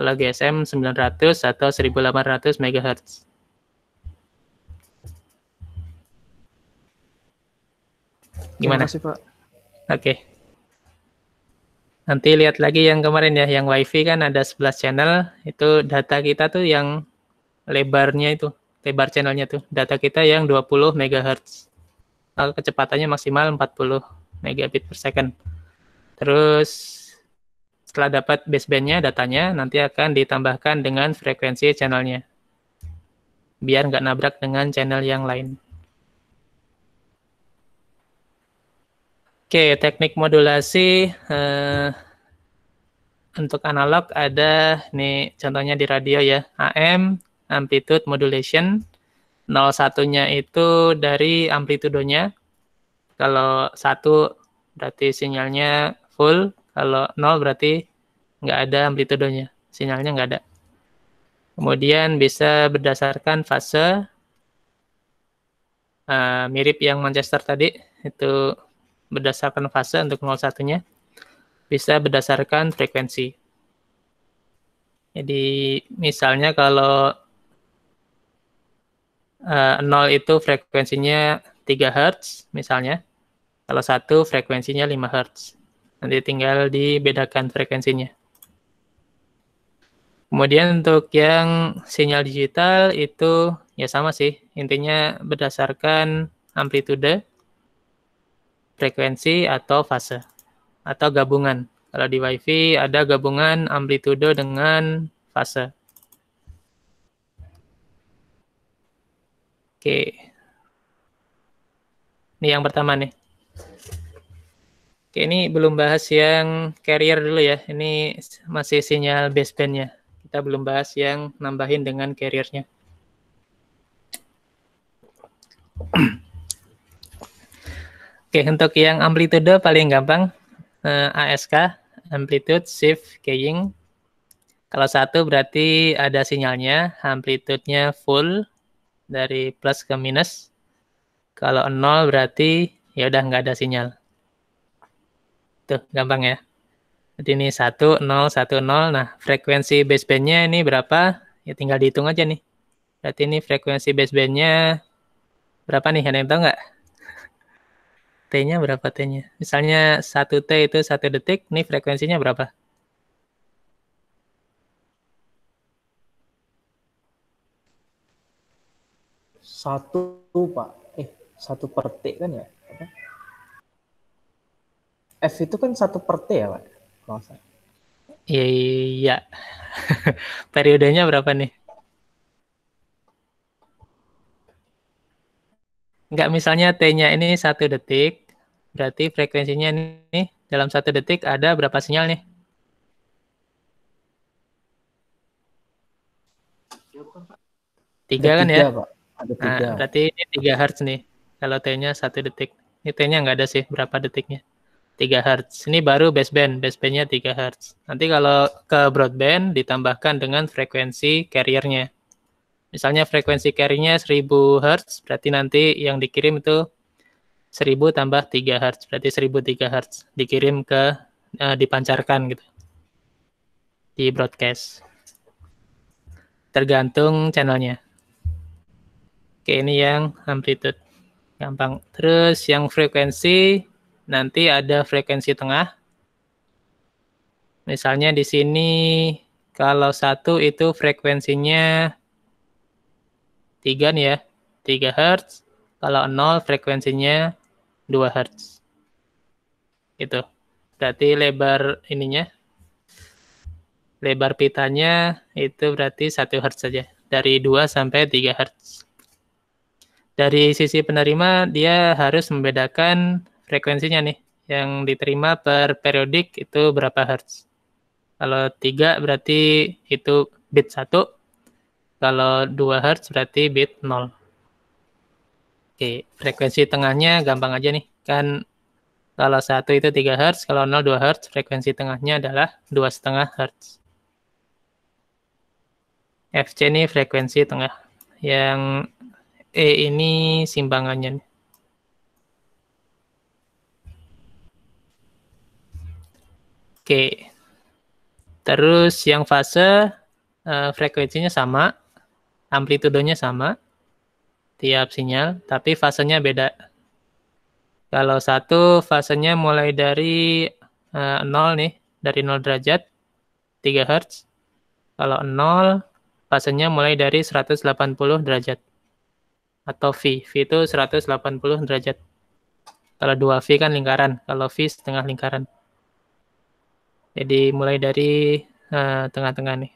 A: Kalau GSM 900 atau 1800 MHz. Gimana? sih
B: Pak. Oke. Okay.
A: Nanti lihat lagi yang kemarin ya, yang WiFi kan ada 11 channel, itu data kita tuh yang lebarnya itu, lebar channelnya tuh. Data kita yang 20 MHz. Nah, kecepatannya maksimal 40 megabit per second. Terus setelah dapat basebandnya datanya nanti akan ditambahkan dengan frekuensi channelnya biar nggak nabrak dengan channel yang lain. Oke, teknik modulasi uh, untuk analog ada nih contohnya di radio ya, AM amplitude modulation. nol satunya itu dari amplitudonya. Kalau satu berarti sinyalnya full, kalau nol berarti nggak ada amplitudonya, sinyalnya nggak ada. Kemudian bisa berdasarkan fase uh, mirip yang Manchester tadi, itu berdasarkan fase untuk 01-nya, bisa berdasarkan frekuensi. Jadi misalnya kalau uh, eh, 0 itu frekuensinya 3 Hz misalnya, kalau 1 frekuensinya 5 Hz. Nanti tinggal dibedakan frekuensinya. Kemudian untuk yang sinyal digital itu ya sama sih, intinya berdasarkan amplitude frekuensi atau fase atau gabungan. Kalau di WiFi ada gabungan amplitudo dengan fase. Oke. Ini yang pertama nih. Oke, ini belum bahas yang carrier dulu ya. Ini masih sinyal baseband basebandnya. Kita belum bahas yang nambahin dengan carrier-nya. Oke, untuk yang amplitude paling gampang eh, ASK, amplitude shift keying. Kalau satu berarti ada sinyalnya, amplitude-nya full dari plus ke minus. Kalau nol berarti ya udah nggak ada sinyal. Tuh, gampang ya. Jadi ini 1, 0, 1, 0. Nah, frekuensi baseband-nya ini berapa? Ya tinggal dihitung aja nih. Berarti ini frekuensi baseband-nya berapa nih? Ada yang tahu nggak? T-nya berapa T-nya? Misalnya 1 T itu 1 detik, ini frekuensinya berapa?
B: Satu, Pak. Eh, satu per T kan ya? F itu kan satu per T ya, Pak?
A: Iya, iya. iya. Periodenya berapa nih? Enggak, misalnya T-nya ini satu detik, berarti frekuensinya ini dalam satu detik ada berapa sinyal nih? Tiga ada kan ya? Pak. Ada nah, tiga. Nah, berarti ini tiga hertz nih. Kalau T-nya satu detik. Ini T-nya nggak ada sih berapa detiknya. tiga hertz Ini baru baseband, basebandnya tiga hertz Nanti kalau ke broadband ditambahkan dengan frekuensi carriernya. Misalnya frekuensi carry-nya 1000 Hz, berarti nanti yang dikirim itu 1000 tambah 3 Hz, berarti 1003 Hz dikirim ke uh, dipancarkan gitu. Di broadcast. Tergantung channelnya. Oke, ini yang amplitude. Gampang. Terus yang frekuensi nanti ada frekuensi tengah. Misalnya di sini kalau satu itu frekuensinya 3 nih ya, 3 Hz. Kalau 0 frekuensinya 2 Hz. Gitu. Berarti lebar ininya, lebar pitanya itu berarti 1 Hz saja. Dari 2 sampai 3 Hz. Dari sisi penerima, dia harus membedakan frekuensinya nih. Yang diterima per periodik itu berapa Hz. Kalau 3 berarti itu bit 1, kalau 2 Hz berarti bit 0. Oke, frekuensi tengahnya gampang aja nih. Kan kalau 1 itu 3 Hz, kalau 0 2 Hz, frekuensi tengahnya adalah 2,5 Hz. FC ini frekuensi tengah. Yang E ini simbangannya. Oke. Terus yang fase uh, frekuensinya sama amplitudonya sama tiap sinyal, tapi fasenya beda. Kalau satu fasenya mulai dari uh, eh, 0 nih, dari 0 derajat 3 Hz. Kalau 0 fasenya mulai dari 180 derajat atau V. V itu 180 derajat. Kalau 2V kan lingkaran, kalau V setengah lingkaran. Jadi mulai dari eh, tengah-tengah uh, nih.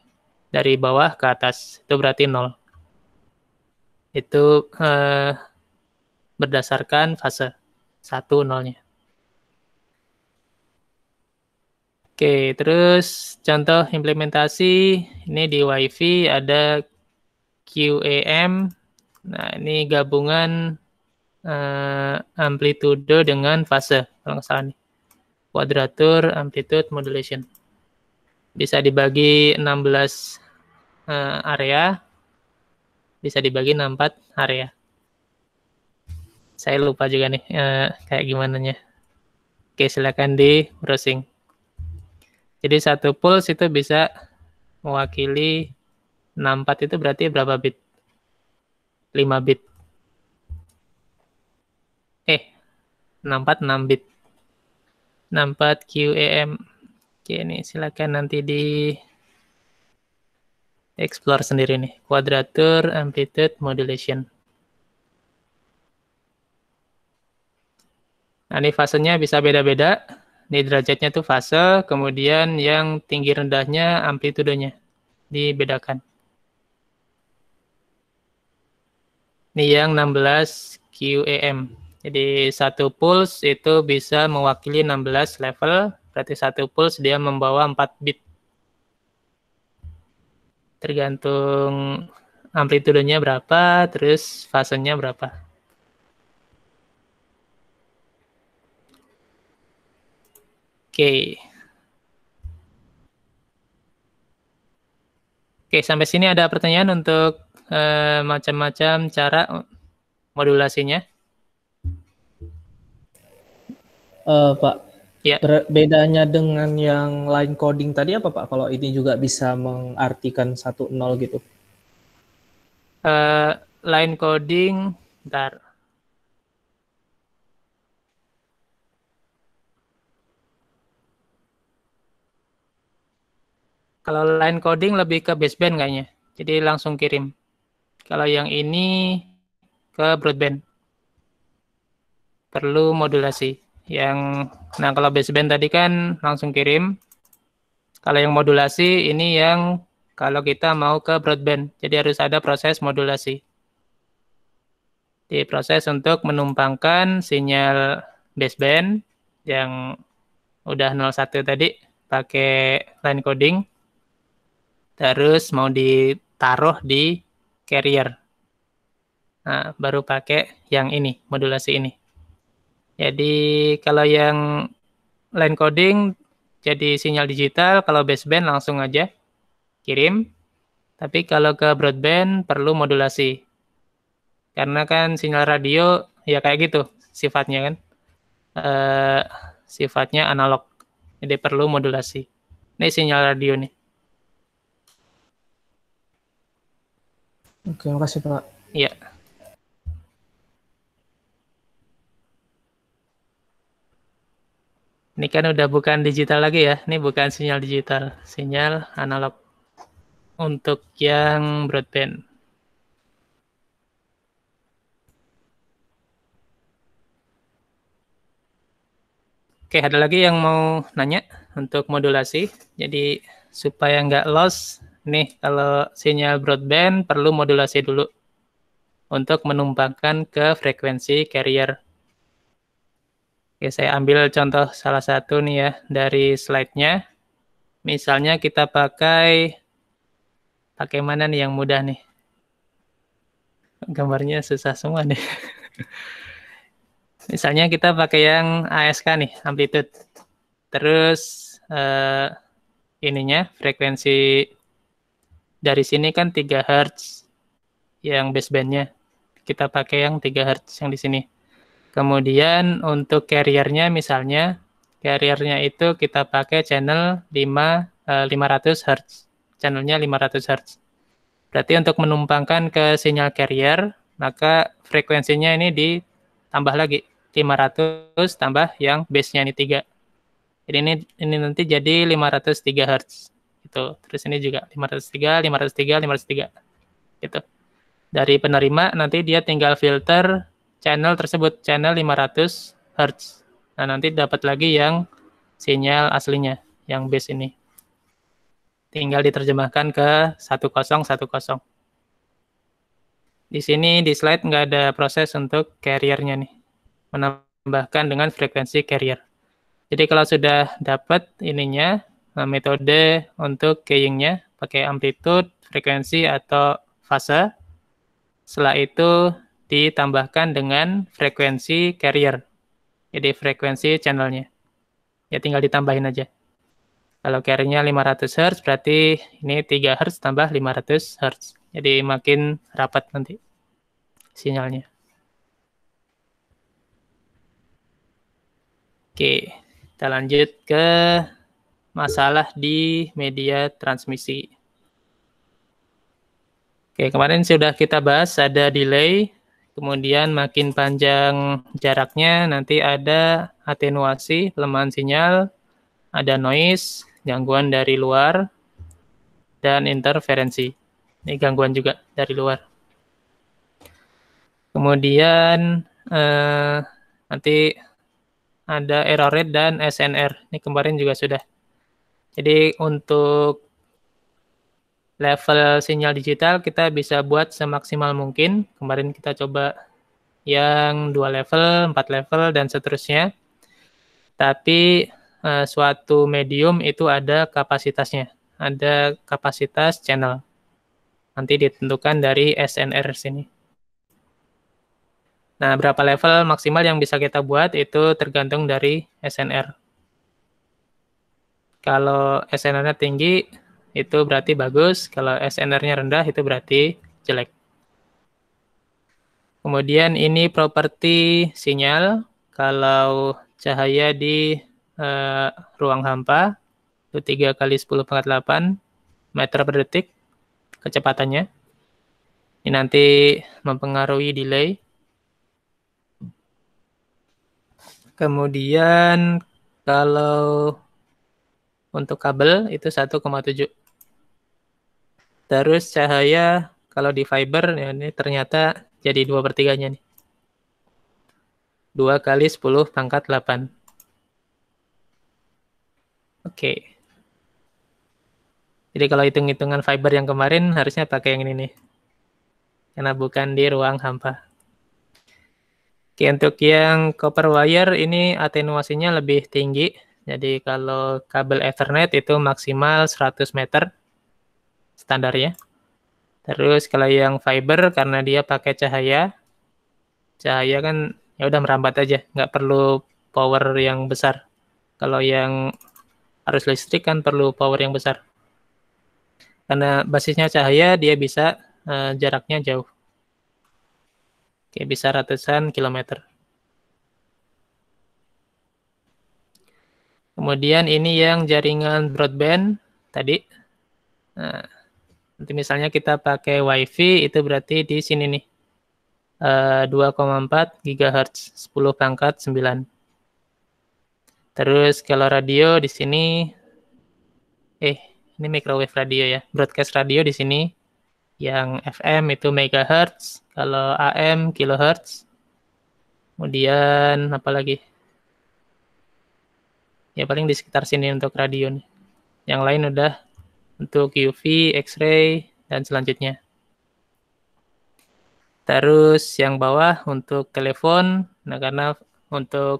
A: Dari bawah ke atas, itu berarti 0 itu eh, berdasarkan fase satu nolnya. Oke, terus contoh implementasi ini di WiFi ada QAM. Nah, ini gabungan eh, amplitude dengan fase kalau nggak salah nih. Quadrature, amplitude, modulation. Bisa dibagi 16 eh, area bisa dibagi 4 area. Ya. Saya lupa juga nih e, kayak gimana nya. Oke, silakan di browsing. Jadi satu pulse itu bisa mewakili 64 itu berarti berapa bit? 5 bit. Eh, 64 6 bit. 64 QAM. E, Oke, ini silakan nanti di explore sendiri nih, quadrature amplitude modulation. Nah, ini fasenya bisa beda-beda. nih derajatnya tuh fase, kemudian yang tinggi rendahnya amplitudenya dibedakan. Ini yang 16 QAM, Jadi satu pulse itu bisa mewakili 16 level, berarti satu pulse dia membawa 4 bit tergantung amplitudenya berapa, terus fasenya berapa. Oke. Okay. Oke, okay, sampai sini ada pertanyaan untuk macam eh, macam-macam cara modulasinya.
B: Uh, Pak, Ya. Bedanya dengan yang lain coding tadi apa Pak? Kalau ini juga bisa mengartikan satu nol gitu?
A: Uh, line coding, bentar. Kalau line coding lebih ke baseband kayaknya. Jadi langsung kirim. Kalau yang ini ke broadband. Perlu modulasi yang nah kalau baseband tadi kan langsung kirim. Kalau yang modulasi ini yang kalau kita mau ke broadband. Jadi harus ada proses modulasi. di proses untuk menumpangkan sinyal baseband yang udah 01 tadi pakai line coding. Terus mau ditaruh di carrier. Nah, baru pakai yang ini, modulasi ini. Jadi kalau yang line coding jadi sinyal digital, kalau baseband langsung aja kirim. Tapi kalau ke broadband perlu modulasi. Karena kan sinyal radio ya kayak gitu sifatnya kan. Uh, sifatnya analog. Jadi perlu modulasi. Ini sinyal radio nih.
B: Oke, makasih Pak. Iya. Yeah. Ini kan
A: udah bukan digital lagi ya. Ini bukan sinyal digital, sinyal analog. Untuk yang broadband. Oke, ada lagi yang mau nanya untuk modulasi. Jadi supaya nggak loss, nih kalau sinyal broadband perlu modulasi dulu untuk menumpangkan ke frekuensi carrier. Oke, saya ambil contoh salah satu nih ya dari slide-nya. Misalnya kita pakai pakai mana nih yang mudah nih? Gambarnya susah semua nih. Misalnya kita pakai yang ASK nih, amplitude. Terus eh, ininya frekuensi dari sini kan 3 Hz yang basebandnya. Kita pakai yang 3 Hz yang di sini. Kemudian untuk carriernya misalnya, carriernya itu kita pakai channel 5, 500 Hz. Channelnya 500 Hz. Berarti untuk menumpangkan ke sinyal carrier, maka frekuensinya ini ditambah lagi. 500 tambah yang base-nya ini 3. Jadi ini, ini nanti jadi 503 Hz. Gitu. Terus ini juga 503, 503, 503. Gitu. Dari penerima nanti dia tinggal filter channel tersebut, channel 500 Hz. Nah, nanti dapat lagi yang sinyal aslinya, yang base ini. Tinggal diterjemahkan ke 1010. Di sini di slide nggak ada proses untuk carriernya nih. Menambahkan dengan frekuensi carrier. Jadi kalau sudah dapat ininya, nah, metode untuk keyingnya pakai amplitude, frekuensi, atau fase. Setelah itu ditambahkan dengan frekuensi carrier. Jadi frekuensi channelnya. Ya tinggal ditambahin aja. Kalau carrier-nya 500 Hz berarti ini 3 Hz tambah 500 Hz. Jadi makin rapat nanti sinyalnya. Oke, kita lanjut ke masalah di media transmisi. Oke, kemarin sudah kita bahas ada delay, kemudian makin panjang jaraknya nanti ada atenuasi, lemahan sinyal, ada noise, gangguan dari luar, dan interferensi. Ini gangguan juga dari luar. Kemudian eh, nanti ada error rate dan SNR. Ini kemarin juga sudah. Jadi untuk level sinyal digital kita bisa buat semaksimal mungkin. Kemarin kita coba yang dua level, empat level, dan seterusnya. Tapi eh, suatu medium itu ada kapasitasnya, ada kapasitas channel. Nanti ditentukan dari SNR sini. Nah, berapa level maksimal yang bisa kita buat itu tergantung dari SNR. Kalau SNR-nya tinggi, itu berarti bagus. Kalau SNR-nya rendah, itu berarti jelek. Kemudian ini properti sinyal. Kalau cahaya di uh, ruang hampa, itu 3 kali 10 pangkat 8 meter per detik kecepatannya. Ini nanti mempengaruhi delay. Kemudian kalau untuk kabel itu Terus cahaya kalau di fiber ya ini ternyata jadi 2 per 3 nya nih. 2 kali 10 pangkat 8. Oke. Okay. Jadi kalau hitung-hitungan fiber yang kemarin harusnya pakai yang ini nih. Karena bukan di ruang hampa. Oke, untuk yang copper wire ini atenuasinya lebih tinggi. Jadi kalau kabel Ethernet itu maksimal 100 meter standarnya. Terus kalau yang fiber karena dia pakai cahaya, cahaya kan ya udah merambat aja, nggak perlu power yang besar. Kalau yang arus listrik kan perlu power yang besar. Karena basisnya cahaya, dia bisa uh, jaraknya jauh. Oke, bisa ratusan kilometer. Kemudian ini yang jaringan broadband tadi. Nah, Nanti misalnya kita pakai WiFi itu berarti di sini nih. Uh, 2,4 GHz 10 pangkat 9. Terus kalau radio di sini eh ini microwave radio ya. Broadcast radio di sini yang FM itu megahertz, kalau AM kilohertz. Kemudian apa lagi? Ya paling di sekitar sini untuk radio nih. Yang lain udah untuk UV, X-ray, dan selanjutnya. Terus yang bawah untuk telepon, nah karena untuk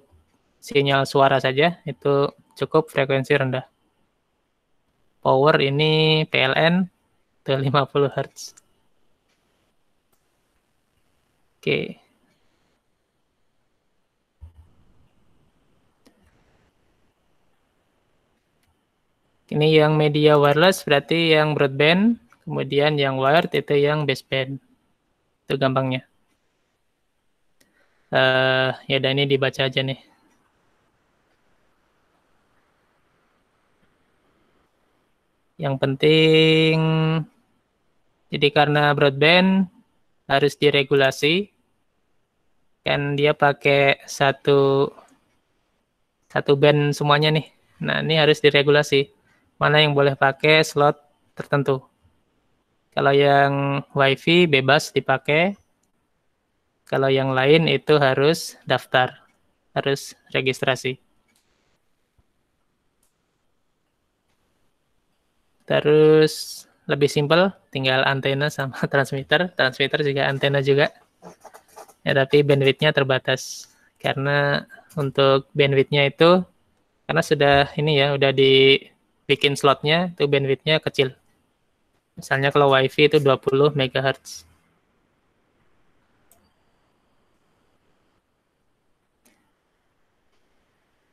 A: sinyal suara saja itu cukup frekuensi rendah. Power ini PLN ke 50 Hz. Oke. Ini yang media wireless berarti yang broadband, kemudian yang wired itu yang baseband. Itu gampangnya. Uh, ya dan ini dibaca aja nih. Yang penting, jadi karena broadband harus diregulasi, kan dia pakai satu satu band semuanya nih. Nah ini harus diregulasi mana yang boleh pakai slot tertentu. Kalau yang WiFi bebas dipakai. Kalau yang lain itu harus daftar, harus registrasi. Terus lebih simpel, tinggal antena sama transmitter. Transmitter juga antena juga. Ya, tapi bandwidthnya terbatas. Karena untuk bandwidthnya itu, karena sudah ini ya, udah di bikin slotnya itu bandwidthnya kecil. Misalnya kalau WiFi itu 20 MHz.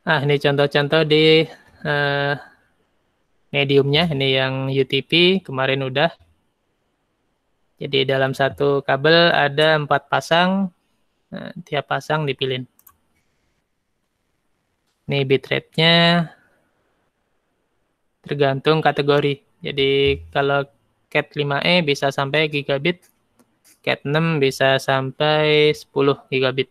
A: Ah, ini contoh-contoh di uh, mediumnya. Ini yang UTP kemarin udah. Jadi dalam satu kabel ada empat pasang, uh, tiap pasang dipilih. Ini bitrate-nya tergantung kategori. Jadi kalau cat 5e bisa sampai gigabit, cat 6 bisa sampai 10 gigabit.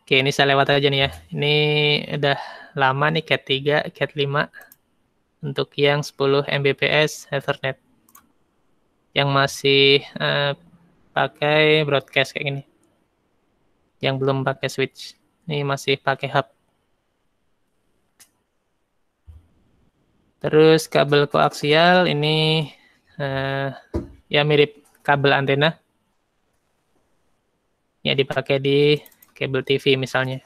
A: Oke, ini saya lewat aja nih ya. Ini udah lama nih cat 3, cat 5 untuk yang 10 Mbps Ethernet yang masih uh, pakai broadcast kayak gini yang belum pakai switch. Ini masih pakai hub. Terus kabel koaksial ini uh, ya mirip kabel antena. Ya dipakai di kabel TV misalnya.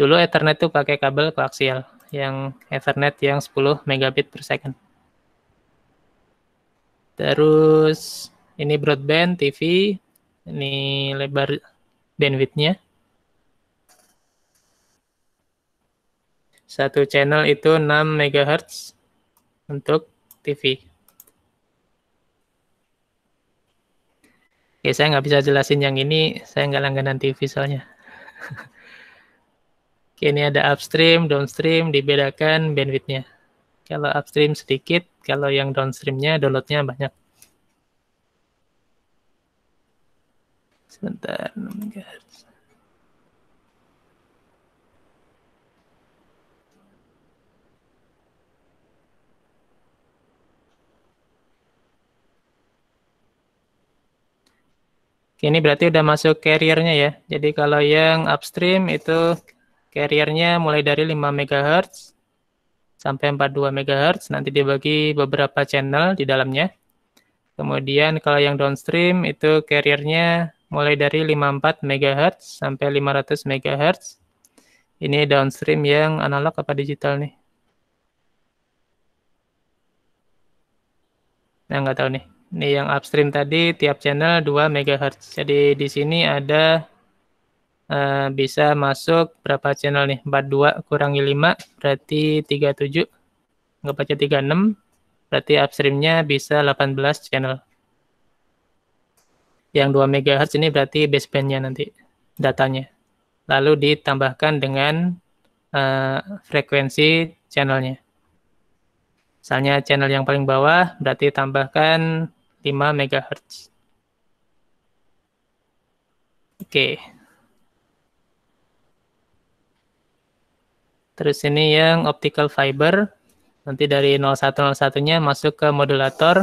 A: Dulu Ethernet tuh pakai kabel koaksial yang Ethernet yang 10 megabit per second. Terus ini broadband TV, ini lebar bandwidthnya? Satu channel itu 6 MHz untuk TV. Oke, saya nggak bisa jelasin yang ini, saya nggak langganan TV soalnya. Oke, ini ada upstream, downstream, dibedakan bandwidthnya. Kalau upstream sedikit, kalau yang downstreamnya downloadnya banyak.
B: Sebentar, 6 GHz.
A: ini berarti udah masuk carriernya ya. Jadi kalau yang upstream itu carriernya mulai dari 5 MHz sampai 42 MHz. Nanti dibagi beberapa channel di dalamnya. Kemudian kalau yang downstream itu carriernya mulai dari 54 MHz sampai 500 MHz. Ini downstream yang analog apa digital nih? Nah, nggak tahu nih. Ini yang upstream tadi tiap channel 2 MHz. Jadi di sini ada uh, bisa masuk berapa channel nih? 42 kurangi 5 berarti 37. Nggak baca 36. Berarti upstreamnya bisa 18 channel yang 2 MHz ini berarti basebandnya nanti datanya. Lalu ditambahkan dengan uh, frekuensi channelnya. Misalnya channel yang paling bawah berarti tambahkan 5 MHz. Oke. Terus ini yang optical fiber. Nanti dari 0101-nya masuk ke modulator.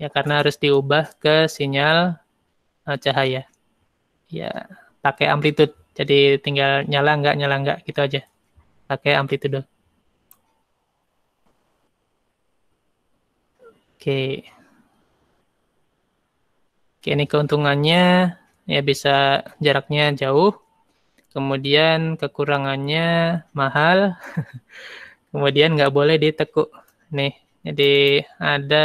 A: Ya karena harus diubah ke sinyal uh, cahaya. Ya, pakai amplitude. Jadi tinggal nyala enggak, nyala enggak, gitu aja. Pakai amplitude. Oke. Oke, ini keuntungannya ya bisa jaraknya jauh. Kemudian kekurangannya mahal. Kemudian nggak boleh ditekuk. Nih, jadi ada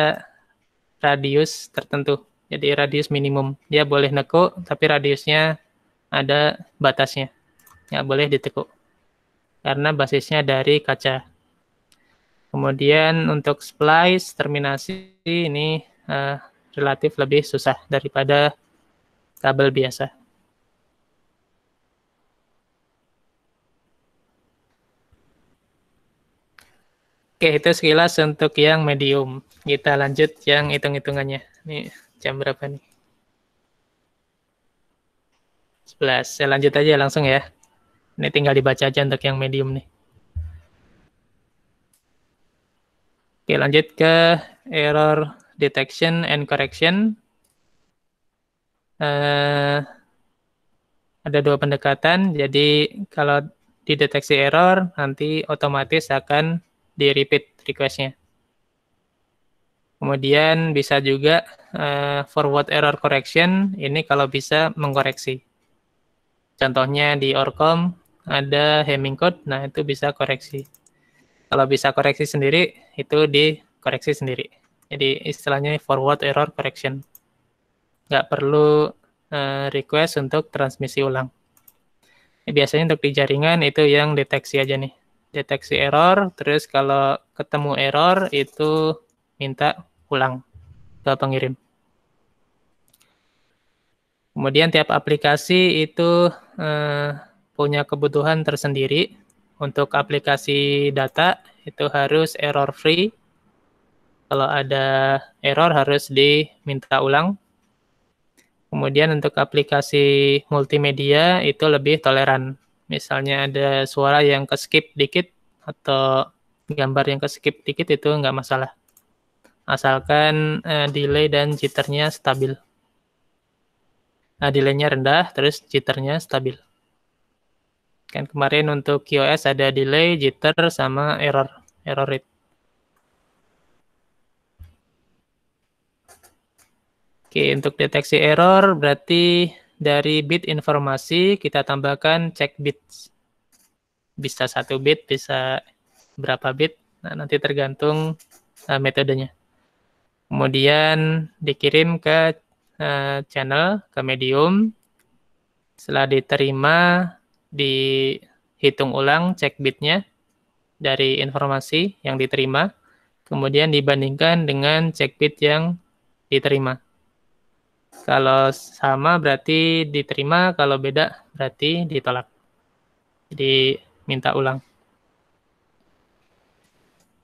A: radius tertentu. Jadi radius minimum. Dia boleh nekuk, tapi radiusnya ada batasnya. Nggak boleh ditekuk. Karena basisnya dari kaca. Kemudian untuk splice, terminasi ini uh, relatif lebih susah daripada kabel biasa. Oke, itu sekilas untuk yang medium. Kita lanjut yang hitung-hitungannya. Nih. Jam berapa nih? 11. Saya lanjut aja langsung ya. Ini tinggal dibaca aja untuk yang medium nih. Oke, lanjut ke error detection and correction. Uh, ada dua pendekatan. Jadi kalau dideteksi error, nanti otomatis akan di repeat request-nya. Kemudian bisa juga uh, eh, forward error correction, ini kalau bisa mengkoreksi. Contohnya di Orcom ada Hemming code, nah itu bisa koreksi. Kalau bisa koreksi sendiri, itu dikoreksi sendiri. Jadi istilahnya forward error correction. Nggak perlu uh, request untuk transmisi ulang. Biasanya untuk di jaringan itu yang deteksi aja nih. Deteksi error, terus kalau ketemu error itu minta ulang ke pengirim. Kemudian tiap aplikasi itu eh, punya kebutuhan tersendiri. Untuk aplikasi data itu harus error free. Kalau ada error harus diminta ulang. Kemudian untuk aplikasi multimedia itu lebih toleran. Misalnya ada suara yang ke-skip dikit atau gambar yang ke-skip dikit itu nggak masalah asalkan uh, delay dan jitternya stabil. Nah, delaynya rendah, terus jitternya stabil. Kan kemarin untuk QoS ada delay, jitter, sama error, error rate. Oke, untuk deteksi error berarti dari bit informasi kita tambahkan check bit. Bisa satu bit, bisa berapa bit. Nah, nanti tergantung uh, metodenya kemudian dikirim ke uh, channel, ke medium. Setelah diterima, dihitung ulang, cek bitnya dari informasi yang diterima, kemudian dibandingkan dengan cek bit yang diterima. Kalau sama berarti diterima, kalau beda berarti ditolak. Jadi minta ulang.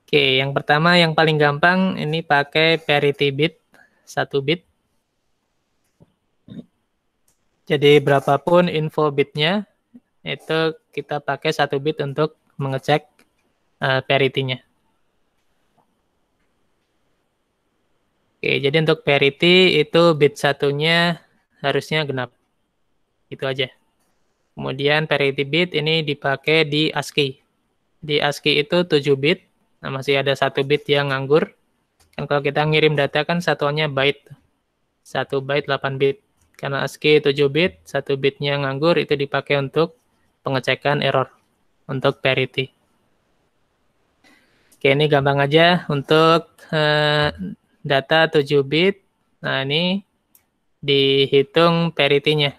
A: Oke, yang pertama yang paling gampang ini pakai parity bit, satu bit. Jadi berapapun info bitnya, itu kita pakai satu bit untuk mengecek uh, parity-nya. Oke, jadi untuk parity itu bit satunya harusnya genap. Itu aja. Kemudian parity bit ini dipakai di ASCII. Di ASCII itu 7 bit, Nah, masih ada satu bit yang nganggur. Kan kalau kita ngirim data kan satuannya byte. Satu byte 8 bit. Karena ASCII 7 bit, satu bitnya nganggur itu dipakai untuk pengecekan error untuk parity. Oke, ini gampang aja untuk eh, data 7 bit. Nah, ini dihitung parity-nya.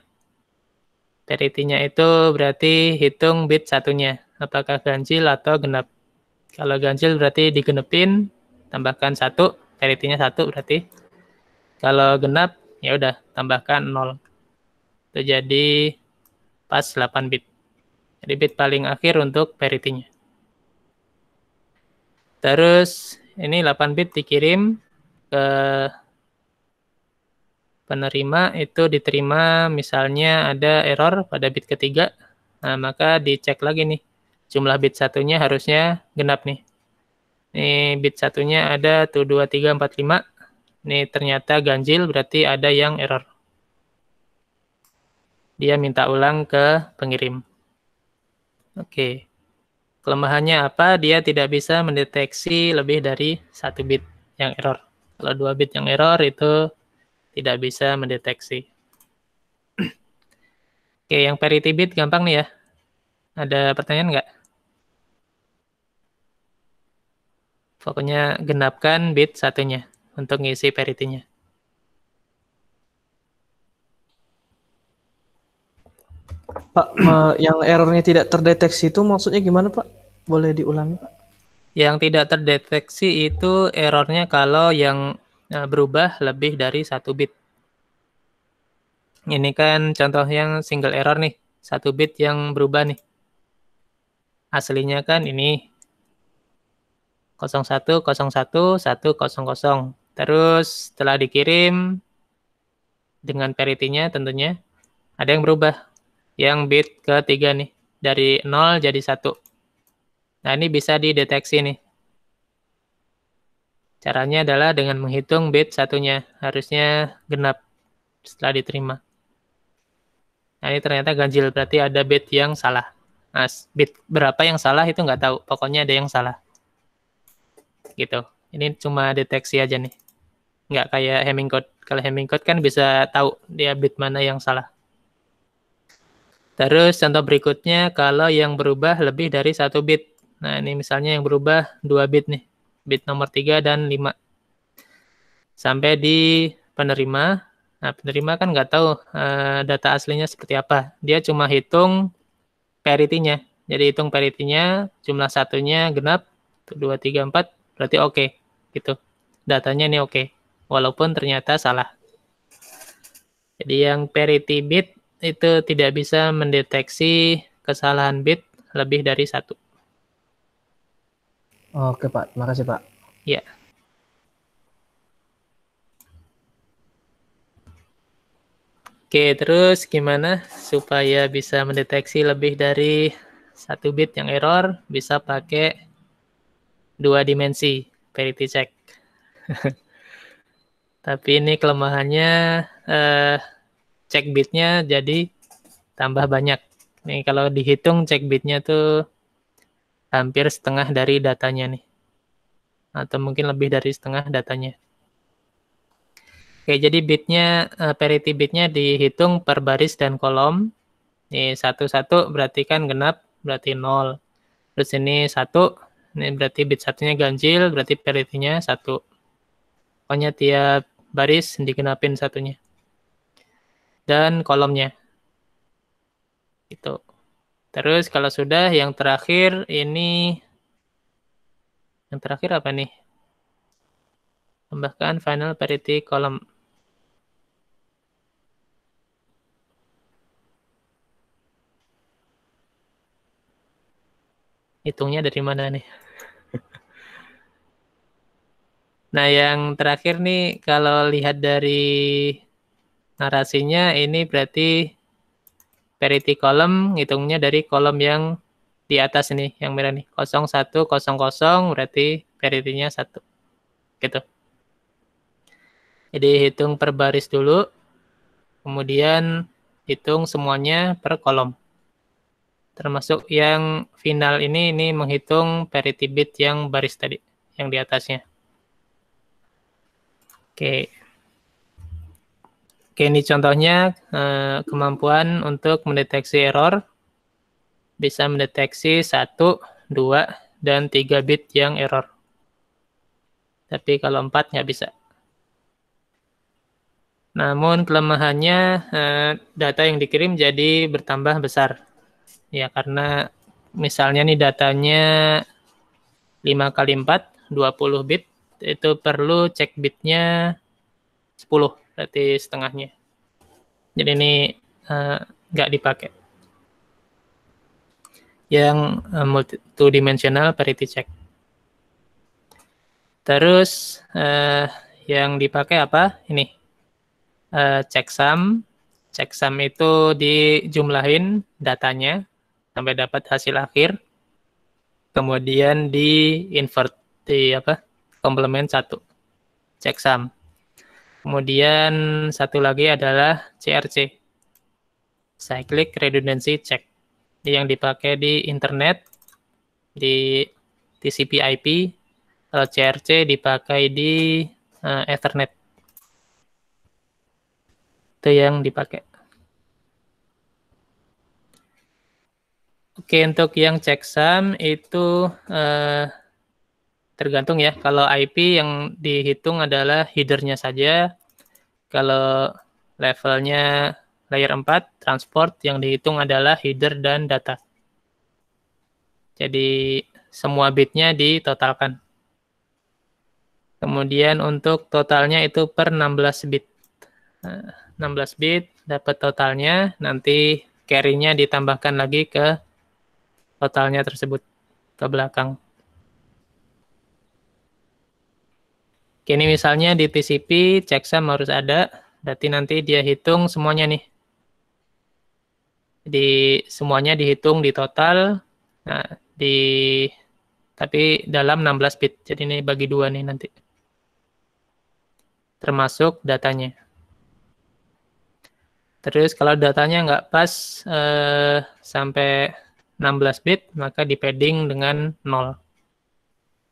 A: Parity-nya itu berarti hitung bit satunya, apakah ganjil atau genap. Kalau ganjil berarti digenepin, tambahkan satu, parity satu berarti. Kalau genap, ya udah tambahkan nol, Itu jadi pas 8 bit. Jadi bit paling akhir untuk parity Terus ini 8 bit dikirim ke penerima itu diterima misalnya ada error pada bit ketiga. Nah, maka dicek lagi nih jumlah bit satunya harusnya genap nih. Ini bit satunya ada 1, 2, 3, 4, 5. Ini ternyata ganjil berarti ada yang error. Dia minta ulang ke pengirim. Oke. Kelemahannya apa? Dia tidak bisa mendeteksi lebih dari satu bit yang error. Kalau dua bit yang error itu tidak bisa mendeteksi. Oke, yang parity bit gampang nih ya. Ada pertanyaan nggak? Pokoknya genapkan bit satunya untuk ngisi parity
B: Pak, yang errornya tidak terdeteksi itu maksudnya gimana Pak? Boleh diulangi Pak?
A: Yang tidak terdeteksi itu errornya kalau yang eh, berubah lebih dari satu bit. Ini kan contoh yang single error nih, satu bit yang berubah nih. Aslinya kan ini 0101 Terus setelah dikirim dengan parity tentunya ada yang berubah yang bit ketiga nih dari 0 jadi 1. Nah, ini bisa dideteksi nih. Caranya adalah dengan menghitung bit satunya, harusnya genap setelah diterima. Nah, ini ternyata ganjil, berarti ada bit yang salah. Nah, bit berapa yang salah itu nggak tahu, pokoknya ada yang salah gitu. Ini cuma deteksi aja nih. Nggak kayak Hamming code. Kalau Hamming code kan bisa tahu dia bit mana yang salah. Terus contoh berikutnya kalau yang berubah lebih dari satu bit. Nah ini misalnya yang berubah dua bit nih. Bit nomor 3 dan 5. Sampai di penerima. Nah penerima kan nggak tahu uh, data aslinya seperti apa. Dia cuma hitung parity-nya. Jadi hitung parity-nya, jumlah satunya genap, 2, 3, 4 berarti oke okay, gitu datanya ini oke okay, walaupun ternyata salah jadi yang parity bit itu tidak bisa mendeteksi kesalahan bit lebih dari satu.
B: Oke Pak, terima kasih Pak.
A: Ya. Oke, terus gimana supaya bisa mendeteksi lebih dari satu bit yang error? Bisa pakai dua dimensi parity check. Tapi ini kelemahannya eh, check bitnya jadi tambah banyak. Nih kalau dihitung check bitnya tuh hampir setengah dari datanya nih. Atau mungkin lebih dari setengah datanya. Oke, jadi bitnya, uh, eh, parity bitnya dihitung per baris dan kolom. nih satu satu berarti kan genap, berarti nol. Terus ini satu ini berarti bit satunya ganjil, berarti parity-nya satu. Pokoknya tiap baris digenapin satunya. Dan kolomnya. Itu. Terus kalau sudah yang terakhir ini yang terakhir apa nih? Tambahkan final parity kolom. Hitungnya dari mana nih? Nah, yang terakhir nih kalau lihat dari narasinya ini berarti parity kolom hitungnya dari kolom yang di atas ini yang merah nih 0100 berarti parity-nya 1. Gitu. Jadi hitung per baris dulu. Kemudian hitung semuanya per kolom. Termasuk yang final ini ini menghitung parity bit yang baris tadi, yang di atasnya. Oke. Oke, ini contohnya eh, kemampuan untuk mendeteksi error. Bisa mendeteksi 1, 2, dan 3 bit yang error. Tapi kalau 4 nggak bisa. Namun kelemahannya eh, data yang dikirim jadi bertambah besar. Ya, karena misalnya nih datanya 5 kali 4, 20 bit itu perlu cek bitnya 10 berarti setengahnya jadi ini eh, nggak uh, dipakai yang uh, eh, multi two dimensional parity check terus uh, yang dipakai apa ini uh, checksum checksum itu dijumlahin datanya sampai dapat hasil akhir kemudian di invert di apa komplement satu checksum. Kemudian satu lagi adalah CRC, cyclic redundancy check, yang dipakai di internet, di TCP/IP. Kalau CRC dipakai di uh, Ethernet. Itu yang dipakai. Oke, untuk yang checksum itu uh, tergantung ya. Kalau IP yang dihitung adalah headernya saja. Kalau levelnya layer 4 transport yang dihitung adalah header dan data. Jadi semua bitnya ditotalkan. Kemudian untuk totalnya itu per 16 bit. 16 nah, bit dapat totalnya, nanti carry-nya ditambahkan lagi ke totalnya tersebut ke belakang. Kini misalnya di TCP checksum harus ada, berarti nanti dia hitung semuanya nih. Di semuanya dihitung di total. Nah, di tapi dalam 16 bit. Jadi ini bagi dua nih nanti. Termasuk datanya. Terus kalau datanya nggak pas eh, sampai 16 bit, maka di padding dengan 0.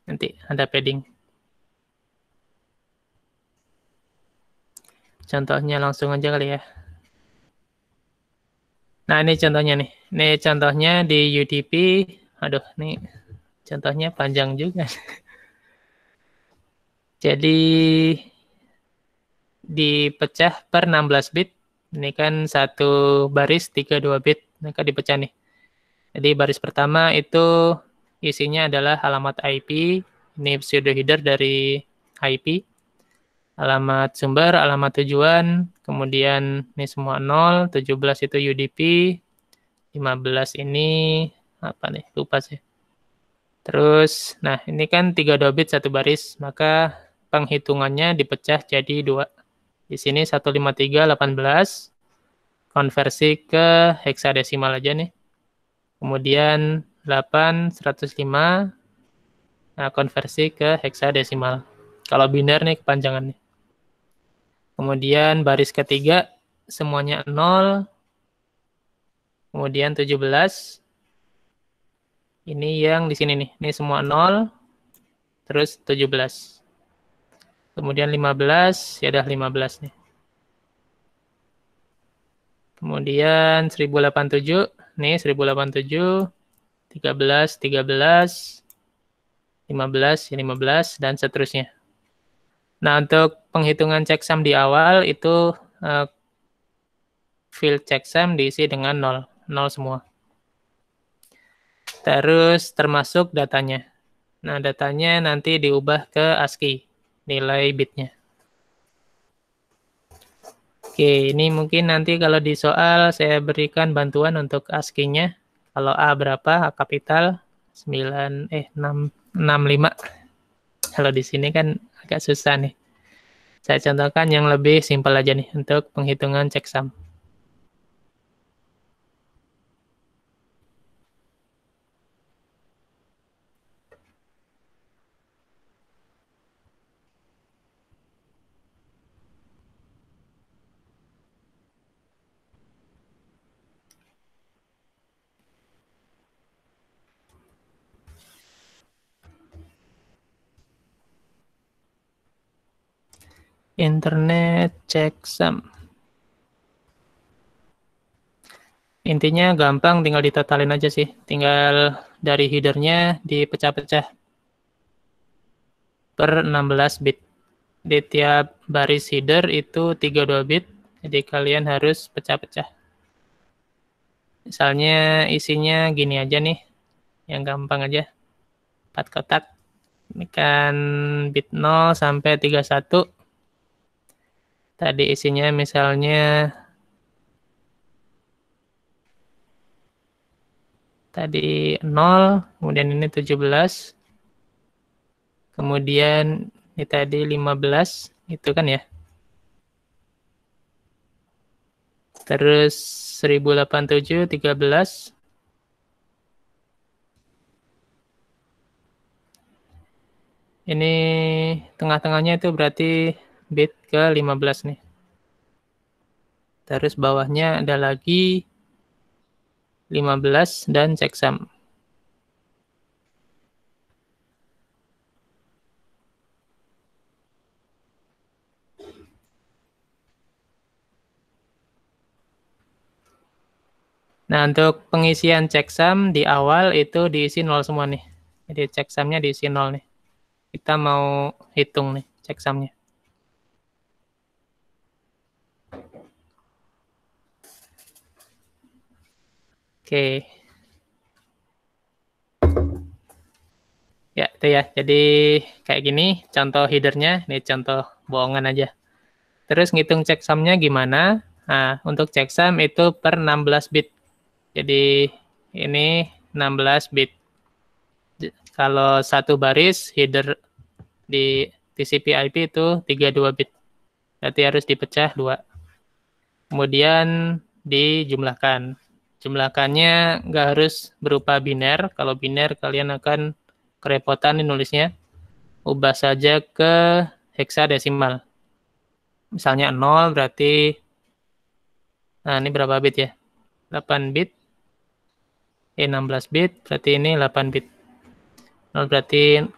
A: Nanti ada padding. Contohnya langsung aja kali ya. Nah, ini contohnya nih. Ini contohnya di UDP. Aduh, ini contohnya panjang juga. Jadi dipecah per 16 bit. Ini kan satu baris tiga dua bit, maka dipecah nih. Jadi baris pertama itu isinya adalah alamat IP, ini pseudo header dari IP alamat sumber, alamat tujuan, kemudian ini semua 0, 17 itu UDP, 15 ini apa nih, lupa sih. Terus, nah ini kan 3 dobit satu baris, maka penghitungannya dipecah jadi dua. Di sini 153, 18, konversi ke heksadesimal aja nih. Kemudian 8, 105, nah, konversi ke heksadesimal. Kalau biner nih kepanjangannya. Kemudian baris ketiga semuanya 0. Kemudian 17. Ini yang di sini nih. Ini semua 0. Terus 17. Kemudian 15, ya dah 15 nih. Kemudian 1087, nih 1087, 13, 13, 15, 15, dan seterusnya. Nah, untuk penghitungan checksum di awal itu uh, field checksum diisi dengan 0, 0 semua. Terus termasuk datanya. Nah, datanya nanti diubah ke ASCII, nilai bitnya. Oke, ini mungkin nanti kalau di soal saya berikan bantuan untuk ASCII-nya. Kalau A berapa? A kapital 9 eh 6 65. Kalau di sini kan agak susah nih. Saya contohkan yang lebih simpel aja nih untuk penghitungan checksum. internet checksum. Intinya gampang, tinggal ditotalin aja sih. Tinggal dari headernya dipecah-pecah per 16 bit. Di tiap baris header itu 32 bit, jadi kalian harus pecah-pecah. Misalnya isinya gini aja nih, yang gampang aja. 4 kotak, ini kan bit 0 sampai 31, Tadi isinya misalnya tadi 0, kemudian ini 17. Kemudian ini tadi 15, itu kan ya. Terus 1087 13 ini tengah-tengahnya itu berarti bit ke-15 nih. Terus bawahnya ada lagi 15 dan checksum. Nah, untuk pengisian checksum di awal itu diisi nol semua nih. Jadi checksumnya diisi nol nih. Kita mau hitung nih checksumnya. Oke. Ya, itu ya. Jadi kayak gini contoh headernya, ini contoh bohongan aja. Terus ngitung checksumnya gimana? Nah, untuk checksum itu per 16 bit. Jadi ini 16 bit. Kalau satu baris header di TCP/IP itu 32 bit. Berarti harus dipecah dua. Kemudian dijumlahkan. Jumlahkannya nggak harus berupa biner. Kalau biner kalian akan kerepotan nih nulisnya. Ubah saja ke heksadesimal. Misalnya 0 berarti nah ini berapa bit ya? 8 bit. Eh 16 bit berarti ini 8 bit. 0 berarti 00,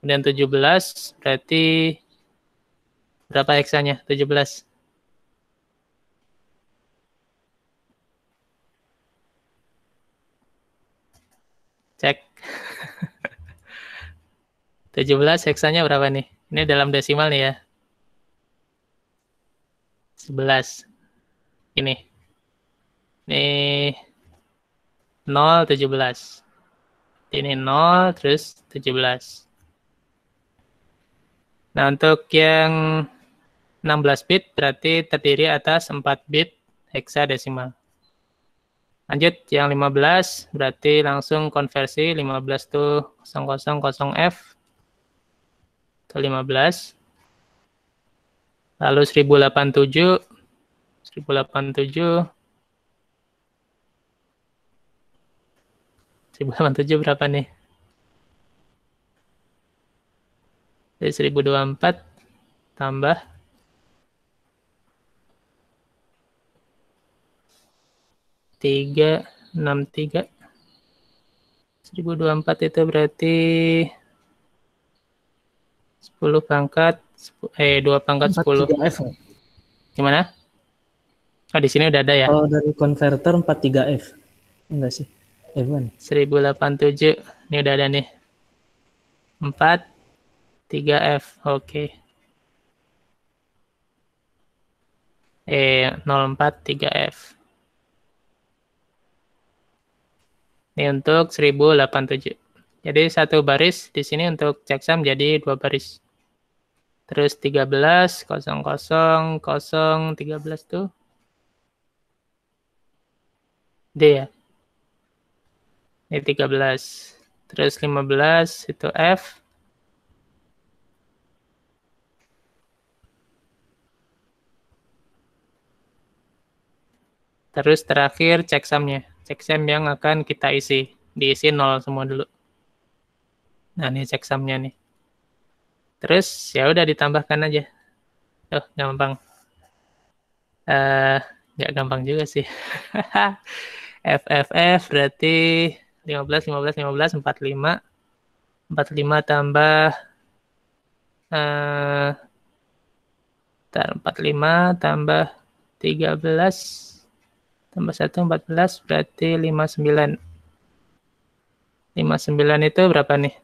A: kemudian 17 berarti berapa heksanya? 17. 17 heksanya berapa nih? Ini dalam desimal nih ya. 11. Ini. Ini 0, 17. Ini 0, terus 17. Nah, untuk yang 16 bit berarti terdiri atas 4 bit heksadesimal. Lanjut yang 15 berarti langsung konversi 15 tuh 000F ke 15. Lalu 1087 1087 1087 berapa nih? Jadi 1024 tambah tiga enam tiga seribu dua empat itu berarti 10 pangkat eh 2 pangkat 10. F. Gimana? Oh, di sini udah ada ya.
B: Kalau dari konverter
A: 43F.
B: Enggak sih. F1.
A: 1087. Ini udah ada nih. 4 3F. Oke. Okay. Eh 043 f Ini untuk 1087. Jadi satu baris di sini untuk checksum jadi dua baris. Terus 13, 0, 0, 0, 13 tuh. D ya. Ini 13. Terus 15 itu F. Terus terakhir checksumnya. Checksum yang akan kita isi. Diisi 0 semua dulu. Nah, ini samnya nih. Terus ya udah ditambahkan aja. Tuh, gampang. Eh, uh, nggak gampang juga sih. FFF berarti 15 15 15 45 45 tambah eh uh, 45 tambah 13 tambah 1 14 berarti 59. 59 itu berapa nih?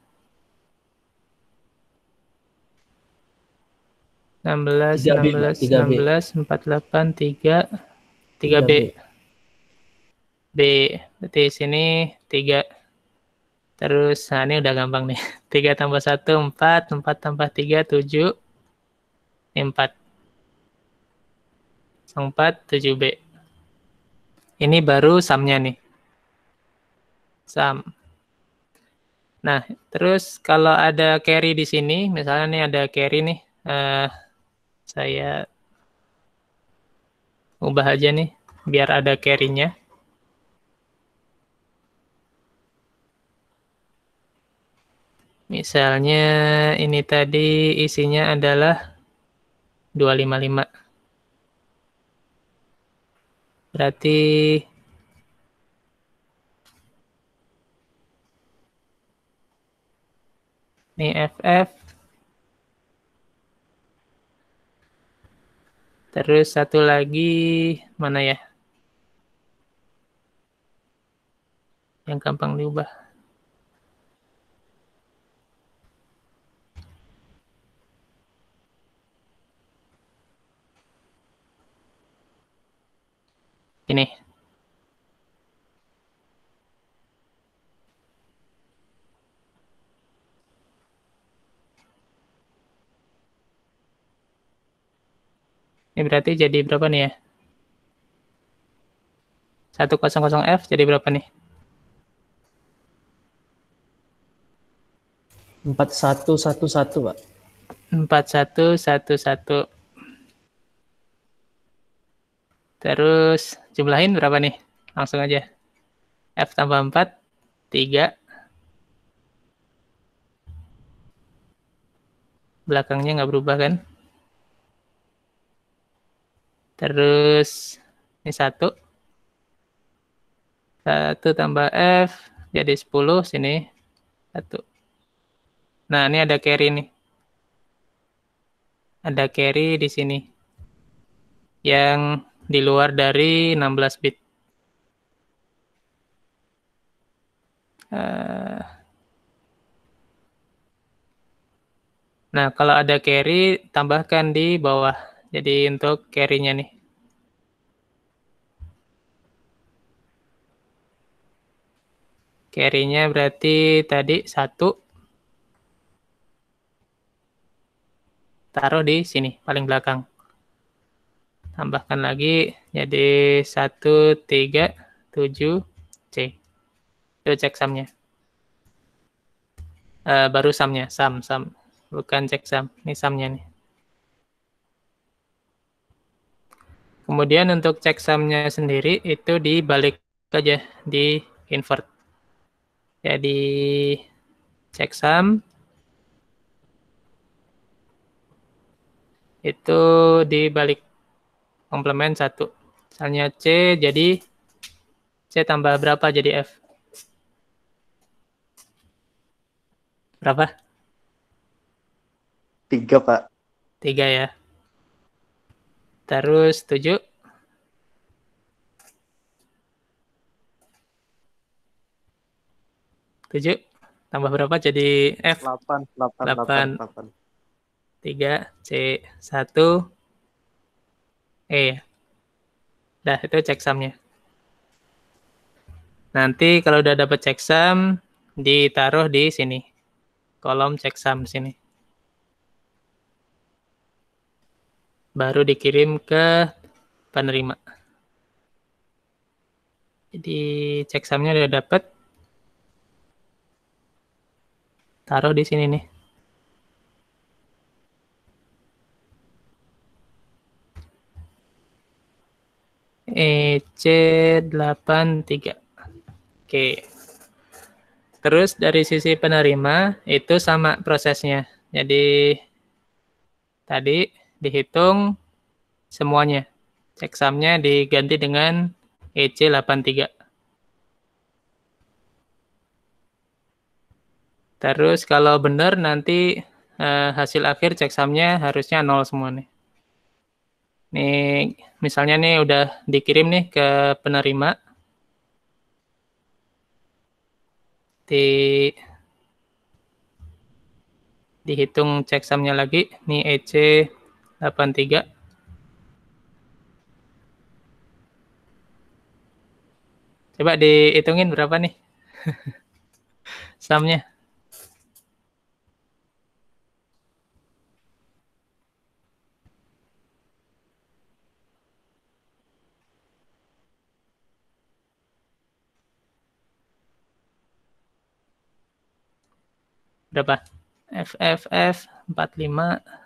A: 16, 3B, 16, 3B. 16, 48, 3, 3B. 3B. B, berarti sini 3. Terus, nah ini udah gampang nih. 3 tambah 1, 4. 4 tambah 3, 7. 4. 4, 7B. Ini baru sumnya nih. Sum. Nah, terus kalau ada carry di sini, misalnya nih ada carry nih. Eh, saya ubah aja nih biar ada carry-nya. Misalnya ini tadi isinya adalah 255. Berarti ini FF Terus satu lagi mana ya? Yang gampang diubah. Ini Ini berarti jadi berapa nih ya? 100F
B: jadi berapa nih? 4111, Pak.
A: 4111. Terus jumlahin berapa nih? Langsung aja. F tambah 4, 3. Belakangnya nggak berubah kan? Terus ini satu. Satu tambah F jadi 10 sini. Satu. Nah, ini ada carry nih. Ada carry di sini. Yang di luar dari 16 bit. Eh. Nah, kalau ada carry, tambahkan di bawah. Jadi untuk carry-nya nih. Carry-nya berarti tadi satu taruh di sini paling belakang. Tambahkan lagi jadi satu tiga tujuh C. Itu cek samnya. Uh, baru samnya, sam sam. Bukan cek sam, ini samnya nih. Kemudian untuk checksumnya sendiri itu dibalik aja di invert. Jadi ya, checksum itu dibalik komplement satu. Misalnya C jadi C tambah berapa jadi F? Berapa? Tiga, Pak. Tiga ya. Terus tujuh. Tujuh. Tambah berapa jadi F? Delapan. Delapan. Delapan. Tiga. C. Satu. E. Dah, itu cek samnya. Nanti kalau udah dapet cek sam, ditaruh di sini. Kolom cek sam sini. baru dikirim ke penerima. Jadi samnya udah dapet. Taruh di sini nih. EC83. Oke. Terus dari sisi penerima itu sama prosesnya. Jadi tadi dihitung semuanya. samnya diganti dengan EC83. Terus kalau benar nanti eh, hasil akhir ceksamnya harusnya nol semua nih. Nih misalnya nih udah dikirim nih ke penerima. Di dihitung ceksamnya lagi nih EC 83 Coba dihitungin berapa nih samnya. Berapa? FFF 45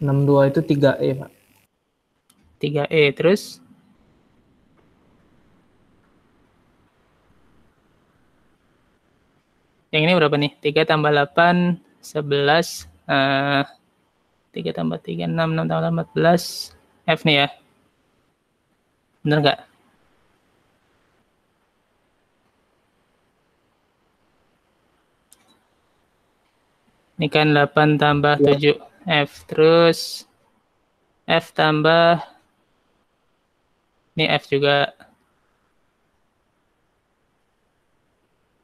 B: 62 itu 3E, Pak. 3E, terus?
A: Yang ini berapa nih? 3 tambah 8, 11. Uh, 3 tambah 3, 6. 6 tambah 14. F nih ya. Bener nggak? Ini kan 8 tambah 7. Iya. F terus F tambah ini F juga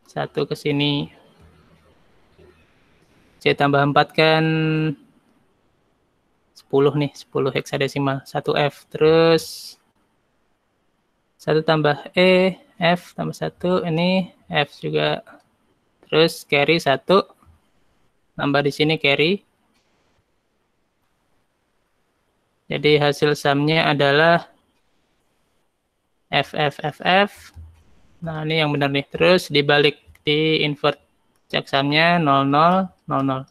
A: satu ke sini C tambah empat kan sepuluh nih sepuluh heksadesimal satu F terus satu tambah E F tambah satu ini F juga terus carry satu tambah di sini carry Jadi hasil samnya adalah FFFF. Nah, ini yang benar nih. Terus dibalik di invert samnya 0000.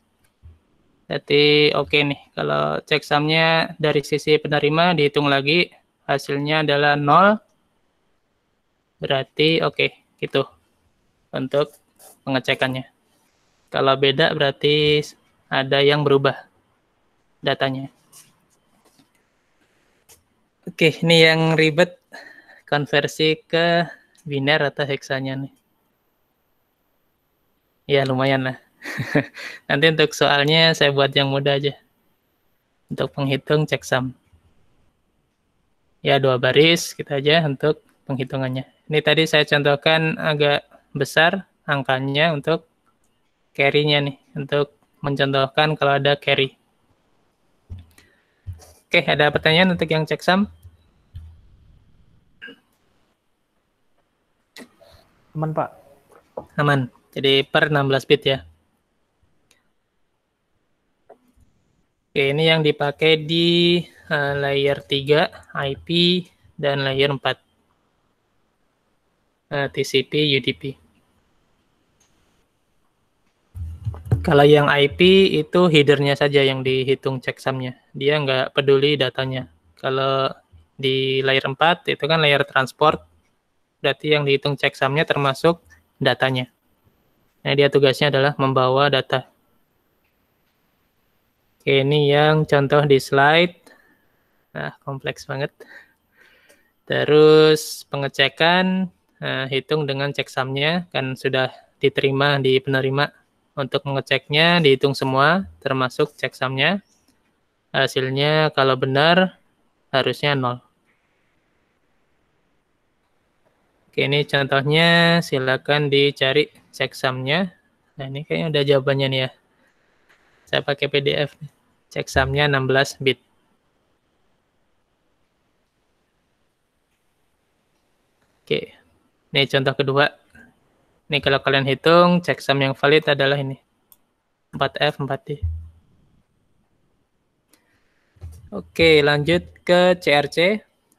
A: Jadi oke okay nih, kalau samnya dari sisi penerima dihitung lagi, hasilnya adalah 0. Berarti oke, okay, gitu untuk pengecekannya. Kalau beda berarti ada yang berubah datanya. Oke, ini yang ribet konversi ke biner atau heksanya nih. Ya, lumayan lah. Nanti untuk soalnya saya buat yang mudah aja. Untuk penghitung checksum. Ya, dua baris kita aja untuk penghitungannya. Ini tadi saya contohkan agak besar angkanya untuk carry-nya nih, untuk mencontohkan kalau ada carry. Oke, okay, ada pertanyaan untuk yang cek Sam? Aman, Pak. Aman. Jadi per 16 bit ya. Oke, okay, ini yang dipakai di uh, layer 3 IP dan layer 4 uh, eh, TCP UDP. Kalau yang IP itu headernya saja yang dihitung checksumnya, Dia nggak peduli datanya. Kalau di layer 4 itu kan layer transport. Berarti yang dihitung checksumnya termasuk datanya. Nah, dia tugasnya adalah membawa data. Oke, ini yang contoh di slide. Nah, kompleks banget. Terus pengecekan, nah, hitung dengan ceksamnya, kan sudah diterima di penerima. Untuk mengeceknya dihitung semua termasuk cek samnya. Hasilnya kalau benar harusnya nol. Oke, ini contohnya silakan dicari ceksamnya. Nah, ini kayaknya udah jawabannya nih ya. Saya pakai PDF. Ceksamnya 16 bit. Oke, ini contoh kedua. Ini kalau kalian hitung, checksum yang valid adalah ini. 4F, 4 d Oke, lanjut ke CRC.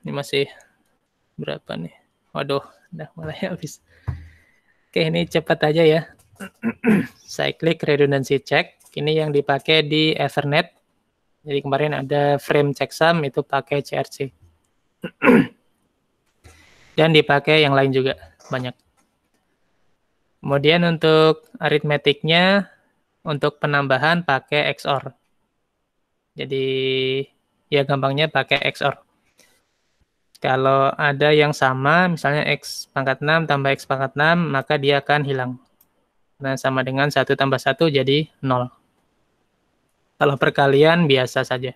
A: Ini masih berapa nih? Waduh, udah
B: mulai habis.
A: Oke, ini cepat aja ya. Cyclic redundancy check. Ini yang dipakai di Ethernet. Jadi kemarin ada frame checksum itu pakai CRC. Dan dipakai yang lain juga banyak. Kemudian untuk aritmetiknya untuk penambahan pakai XOR. Jadi ya gampangnya pakai XOR. Kalau ada yang sama, misalnya X pangkat 6 tambah X pangkat 6, maka dia akan hilang. Nah, sama dengan 1 tambah 1 jadi 0. Kalau perkalian biasa saja.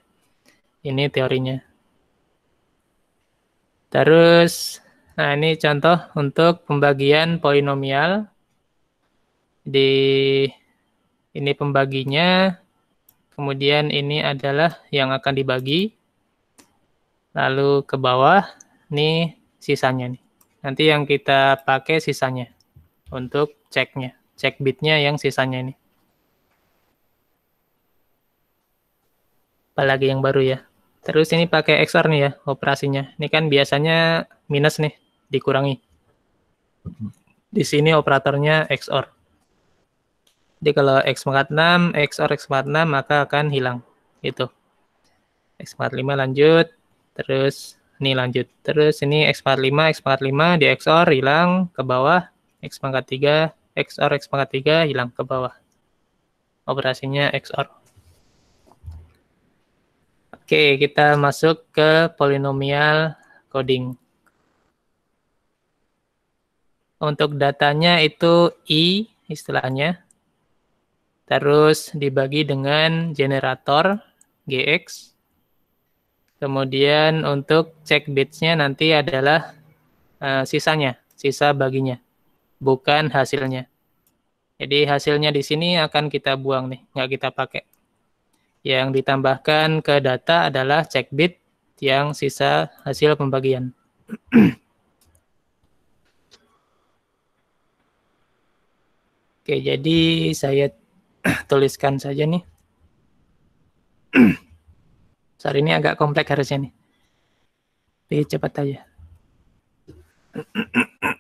A: Ini teorinya. Terus, nah ini contoh untuk pembagian polinomial di ini pembaginya, kemudian ini adalah yang akan dibagi, lalu ke bawah, nih sisanya nih. Nanti yang kita pakai sisanya untuk ceknya, cek bitnya yang sisanya ini. Apalagi yang baru ya. Terus ini pakai XOR nih ya operasinya. Ini kan biasanya minus nih, dikurangi. Di sini operatornya XOR. Jadi kalau X pangkat 6, X or X pangkat 6 maka akan hilang. Itu. X pangkat 5 lanjut. Terus ini lanjut. Terus ini X pangkat 5, X pangkat 5 di X or hilang ke bawah. X pangkat 3, X or X pangkat 3 hilang ke bawah. Operasinya X or. Oke, kita masuk ke polinomial coding. Untuk datanya itu I istilahnya. Terus dibagi dengan generator GX. Kemudian untuk cek bitsnya nanti adalah uh, sisanya, sisa baginya, bukan hasilnya. Jadi hasilnya di sini akan kita buang nih, nggak kita pakai. Yang ditambahkan ke data adalah cek bit yang sisa hasil pembagian. Oke, jadi saya tuliskan saja nih. Sorry ini agak kompleks harusnya nih. Tapi cepat aja.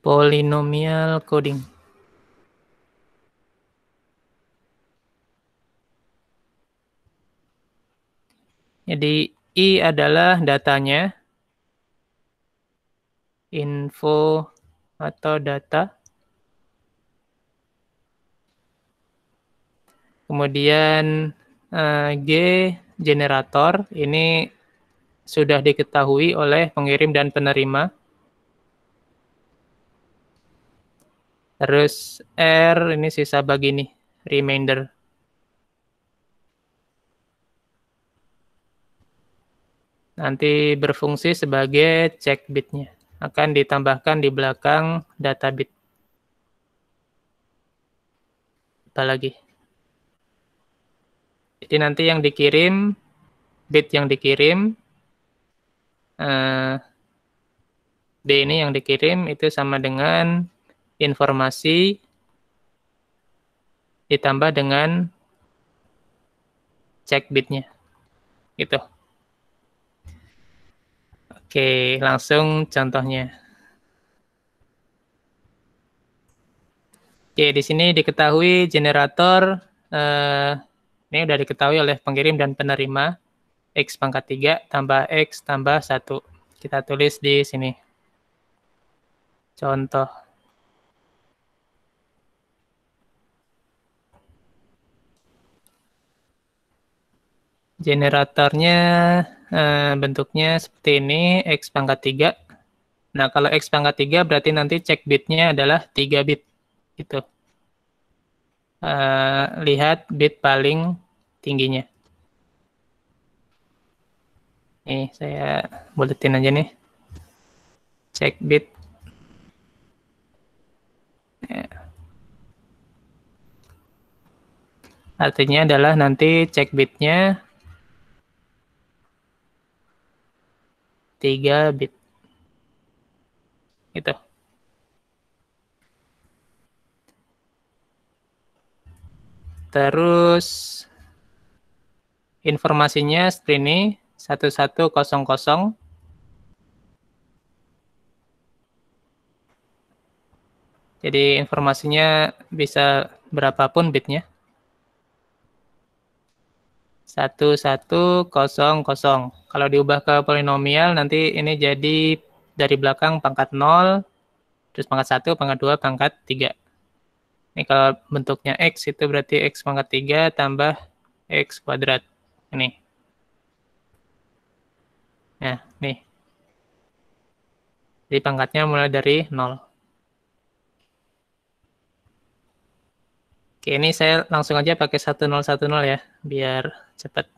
A: Polinomial coding. Jadi I adalah datanya. Info atau data. Kemudian eh, G generator ini sudah diketahui oleh pengirim dan penerima. Terus R ini sisa bagi nih remainder. Nanti berfungsi sebagai check bitnya akan ditambahkan di belakang data bit. Apa lagi? Jadi nanti yang dikirim, bit yang dikirim, eh, D ini yang dikirim itu sama dengan informasi ditambah dengan cek bitnya. Gitu. Oke, langsung contohnya. Oke, di sini diketahui generator eh, ini sudah diketahui oleh pengirim dan penerima x pangkat 3 tambah x tambah 1. Kita tulis di sini. Contoh. generatornya Eh, bentuknya seperti ini, X pangkat 3. Nah, kalau X pangkat 3 berarti nanti cek bitnya adalah 3 bit. itu. Uh, eh, lihat bit paling tingginya. Nih, saya buletin aja nih. Cek bit. Artinya adalah nanti cek bitnya tiga bit. itu Terus informasinya seperti ini satu satu kosong kosong Jadi informasinya bisa berapapun bitnya. 1100. Kalau diubah ke polinomial nanti ini jadi dari belakang pangkat 0, terus pangkat 1, pangkat 2, pangkat 3. Ini kalau bentuknya X itu berarti X pangkat 3 tambah X kuadrat. Ini. Nah, nih. Jadi pangkatnya mulai dari 0. Oke, ini saya langsung aja pakai 1010 ya, biar cepat.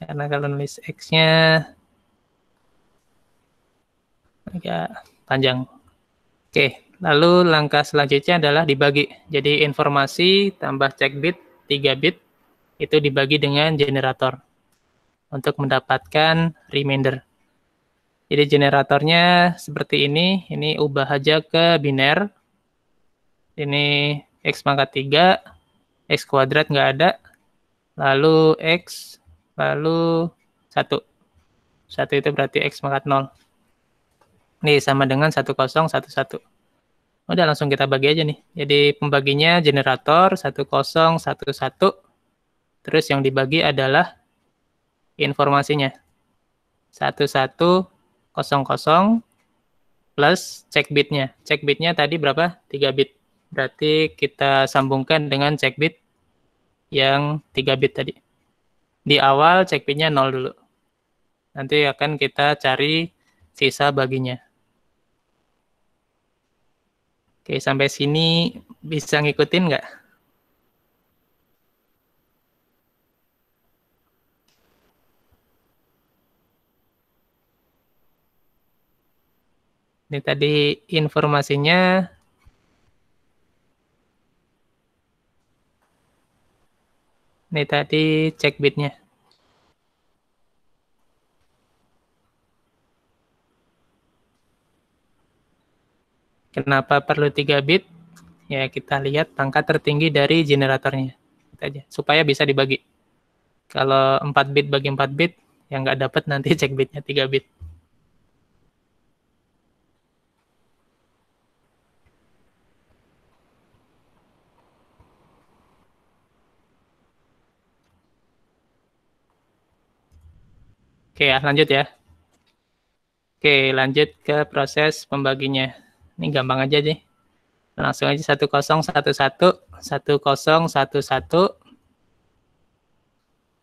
A: Karena kalau nulis X-nya agak panjang. Oke, lalu langkah selanjutnya adalah dibagi. Jadi informasi tambah cek bit, 3 bit, itu dibagi dengan generator untuk mendapatkan remainder. Jadi generatornya seperti ini, ini ubah aja ke biner. Ini X pangkat 3, X kuadrat nggak ada, lalu X, lalu 1. 1 itu berarti X pangkat 0. Ini sama dengan 1, 0, 1, 1. Udah langsung kita bagi aja nih. Jadi pembaginya generator 1, 1, 0, 1. terus yang dibagi adalah informasinya. 1, 1, 0, 0, plus cek bitnya. Cek bitnya tadi berapa? 3 bit. Berarti kita sambungkan dengan check bit yang 3 bit tadi. Di awal check bitnya 0 dulu. Nanti akan kita cari sisa baginya. Oke, sampai sini bisa ngikutin nggak? Ini tadi informasinya Ini tadi cek bitnya. Kenapa perlu 3 bit? Ya, kita lihat pangkat tertinggi dari generatornya. aja. Supaya bisa dibagi. Kalau 4 bit bagi 4 bit, yang nggak dapat nanti cek bitnya 3 bit. Oke ya, lanjut ya. Oke, lanjut ke proses pembaginya. Ini gampang aja deh. Langsung aja 1011, 1011.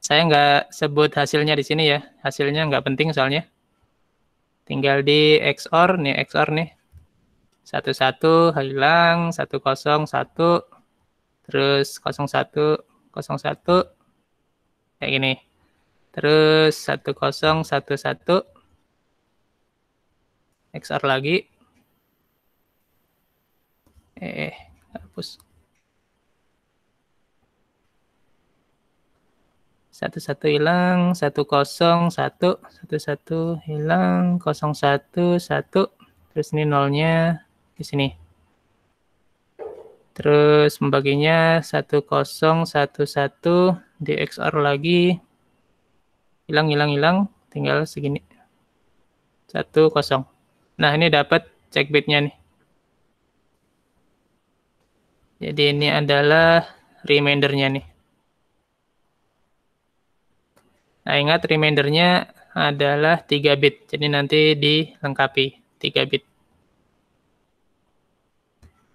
A: Saya nggak sebut hasilnya di sini ya. Hasilnya nggak penting soalnya. Tinggal di XOR, nih XOR nih. 11 hilang, 101, terus 01, 01, kayak gini. Terus 1011 XR lagi. Eh, eh hapus. 11 hilang, 101, 11 hilang, 011, terus ini nolnya di sini. Terus membaginya 1011 di XR lagi, hilang hilang hilang tinggal segini satu kosong nah ini dapat check bitnya nih jadi ini adalah remindernya nih nah ingat remindernya adalah 3 bit jadi nanti dilengkapi 3 bit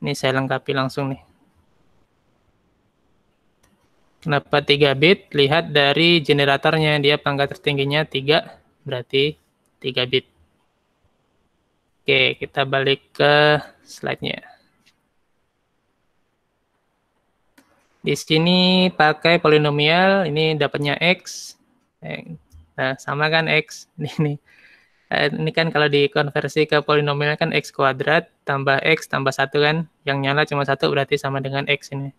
A: ini saya lengkapi langsung nih Kenapa 3 bit? Lihat dari generatornya, dia pangkat tertingginya 3, berarti 3 bit. Oke, kita balik ke slide-nya. Di sini pakai polinomial, ini dapatnya X. Eh, nah, sama kan X. Ini, eh, ini kan kalau dikonversi ke polinomial kan X kuadrat tambah X tambah satu kan. Yang nyala cuma satu berarti sama dengan X ini.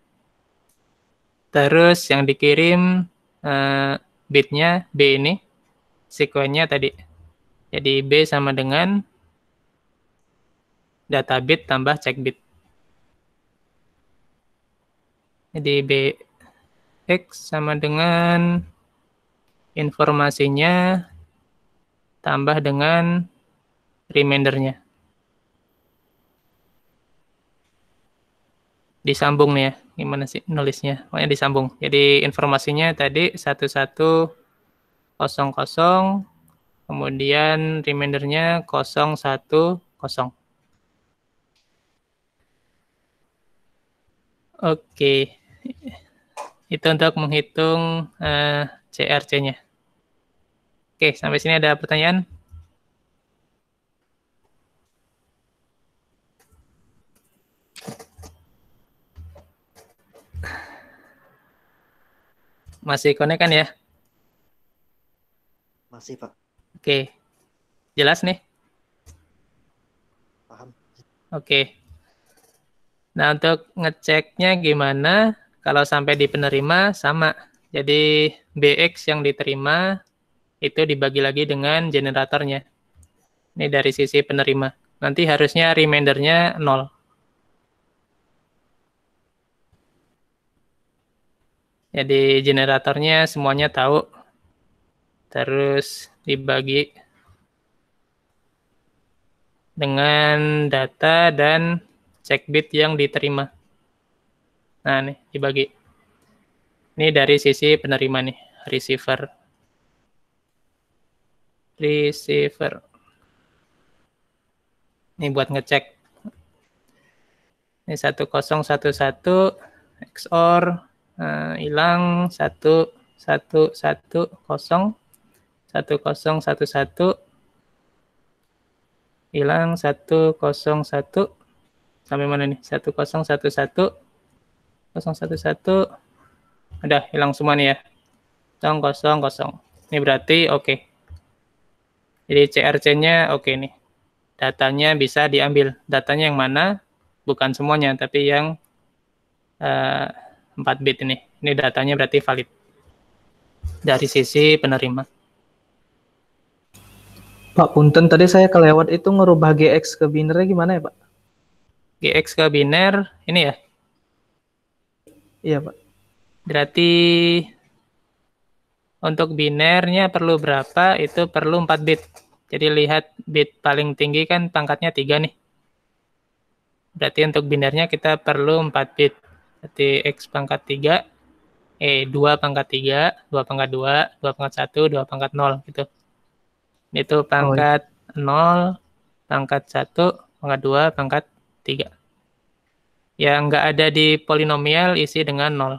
A: Terus yang dikirim uh, eh, bitnya B ini, sekuennya tadi. Jadi B sama dengan data bit tambah check bit. Jadi B X sama dengan informasinya tambah dengan remainder-nya. disambung nih ya gimana sih nulisnya pokoknya disambung jadi informasinya tadi satu satu kosong kosong kemudian remindernya kosong satu kosong Oke, itu untuk menghitung uh, eh, CRC-nya. Oke, sampai sini ada pertanyaan? Masih connect kan ya? Masih, Pak. Oke. Jelas nih? Paham. Oke. Nah, untuk ngeceknya gimana? Kalau sampai di penerima sama. Jadi BX yang diterima itu dibagi lagi dengan generatornya. Ini dari sisi penerima. Nanti harusnya remindernya nol. jadi ya, generatornya semuanya tahu terus dibagi dengan data dan check bit yang diterima. Nah, nih dibagi. Ini dari sisi penerima nih, receiver. Receiver. Ini buat ngecek. Ini satu XOR Nah, hilang satu satu satu kosong satu kosong satu satu hilang satu kosong satu sampai mana nih satu kosong satu satu kosong satu satu ada hilang semua nih ya kosong kosong kosong ini berarti oke okay. jadi CRC-nya oke okay nih datanya bisa diambil datanya yang mana bukan semuanya tapi yang uh, 4 bit ini. Ini datanya berarti valid dari sisi penerima.
B: Pak Punten, tadi saya kelewat itu ngerubah GX ke binernya gimana ya Pak?
A: GX ke biner, ini
B: ya? Iya Pak.
A: Berarti untuk binernya perlu berapa? Itu perlu 4 bit. Jadi lihat bit paling tinggi kan pangkatnya 3 nih. Berarti untuk binernya kita perlu 4 bit berarti X pangkat 3 eh 2 pangkat 3, 2 pangkat 2, 2 pangkat 1, 2 pangkat 0 gitu. Itu pangkat oh. iya. 0, pangkat 1, pangkat 2, pangkat 3. Yang enggak ada di polinomial isi dengan 0.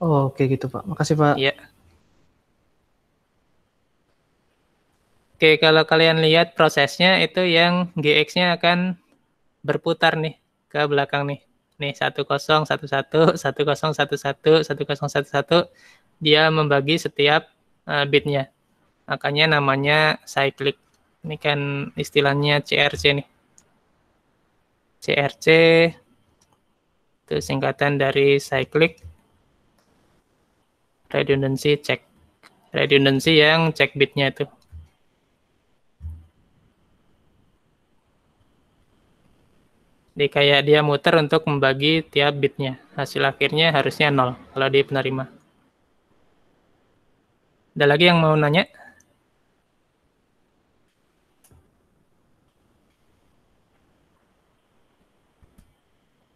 B: Oh, oke okay, gitu Pak. Makasih Pak. Iya.
A: Oke, kalau kalian lihat prosesnya itu yang GX-nya akan berputar nih ke belakang nih nih satu kosong satu satu satu kosong satu satu satu kosong satu satu dia membagi setiap uh, eh, bitnya makanya namanya cyclic ini kan istilahnya CRC nih CRC itu singkatan dari cyclic redundancy check redundancy yang cek bitnya itu Jadi kayak dia muter untuk membagi tiap bitnya. Hasil akhirnya harusnya nol kalau dia penerima. Ada lagi yang mau nanya?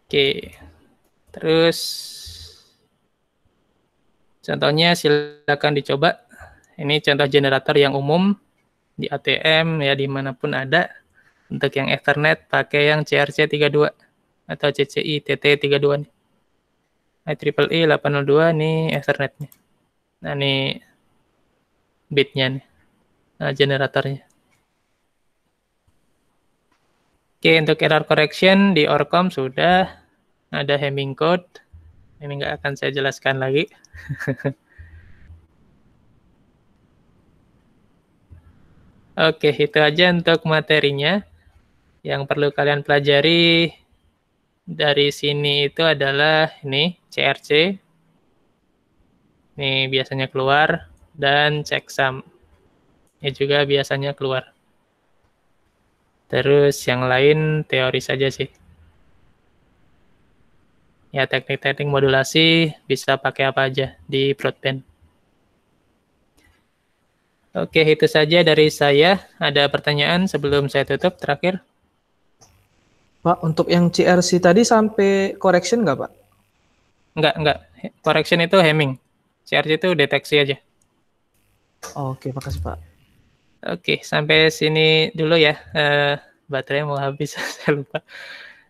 A: Oke, terus contohnya silakan dicoba. Ini contoh generator yang umum di ATM ya dimanapun ada untuk yang Ethernet pakai yang CRC32 atau CCI TT32 nih. Nah, IEEE 802 nih Ethernetnya. Nah, ini bitnya nih. Nah, generatornya. Oke, untuk error correction di Orcom sudah ada Hamming code. Ini nggak akan saya jelaskan lagi. Oke, itu aja untuk materinya yang perlu kalian pelajari dari sini itu adalah ini CRC. Ini biasanya keluar dan checksum. Ini juga biasanya keluar. Terus yang lain teori saja sih. Ya teknik-teknik modulasi bisa pakai apa aja di broadband. Oke, itu saja dari saya. Ada pertanyaan sebelum saya tutup terakhir?
B: Pak, untuk yang CRC tadi sampai correction nggak, Pak?
A: Nggak, nggak. Correction itu hemming. CRC itu deteksi aja.
B: Oke, makasih, Pak. Oke,
A: sampai sini dulu ya. Uh, baterai mau habis, saya lupa.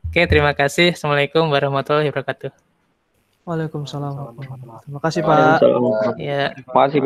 A: Oke, terima kasih. Assalamualaikum warahmatullahi wabarakatuh.
B: Waalaikumsalam. Terima kasih, Pak. Ya. Terima kasih.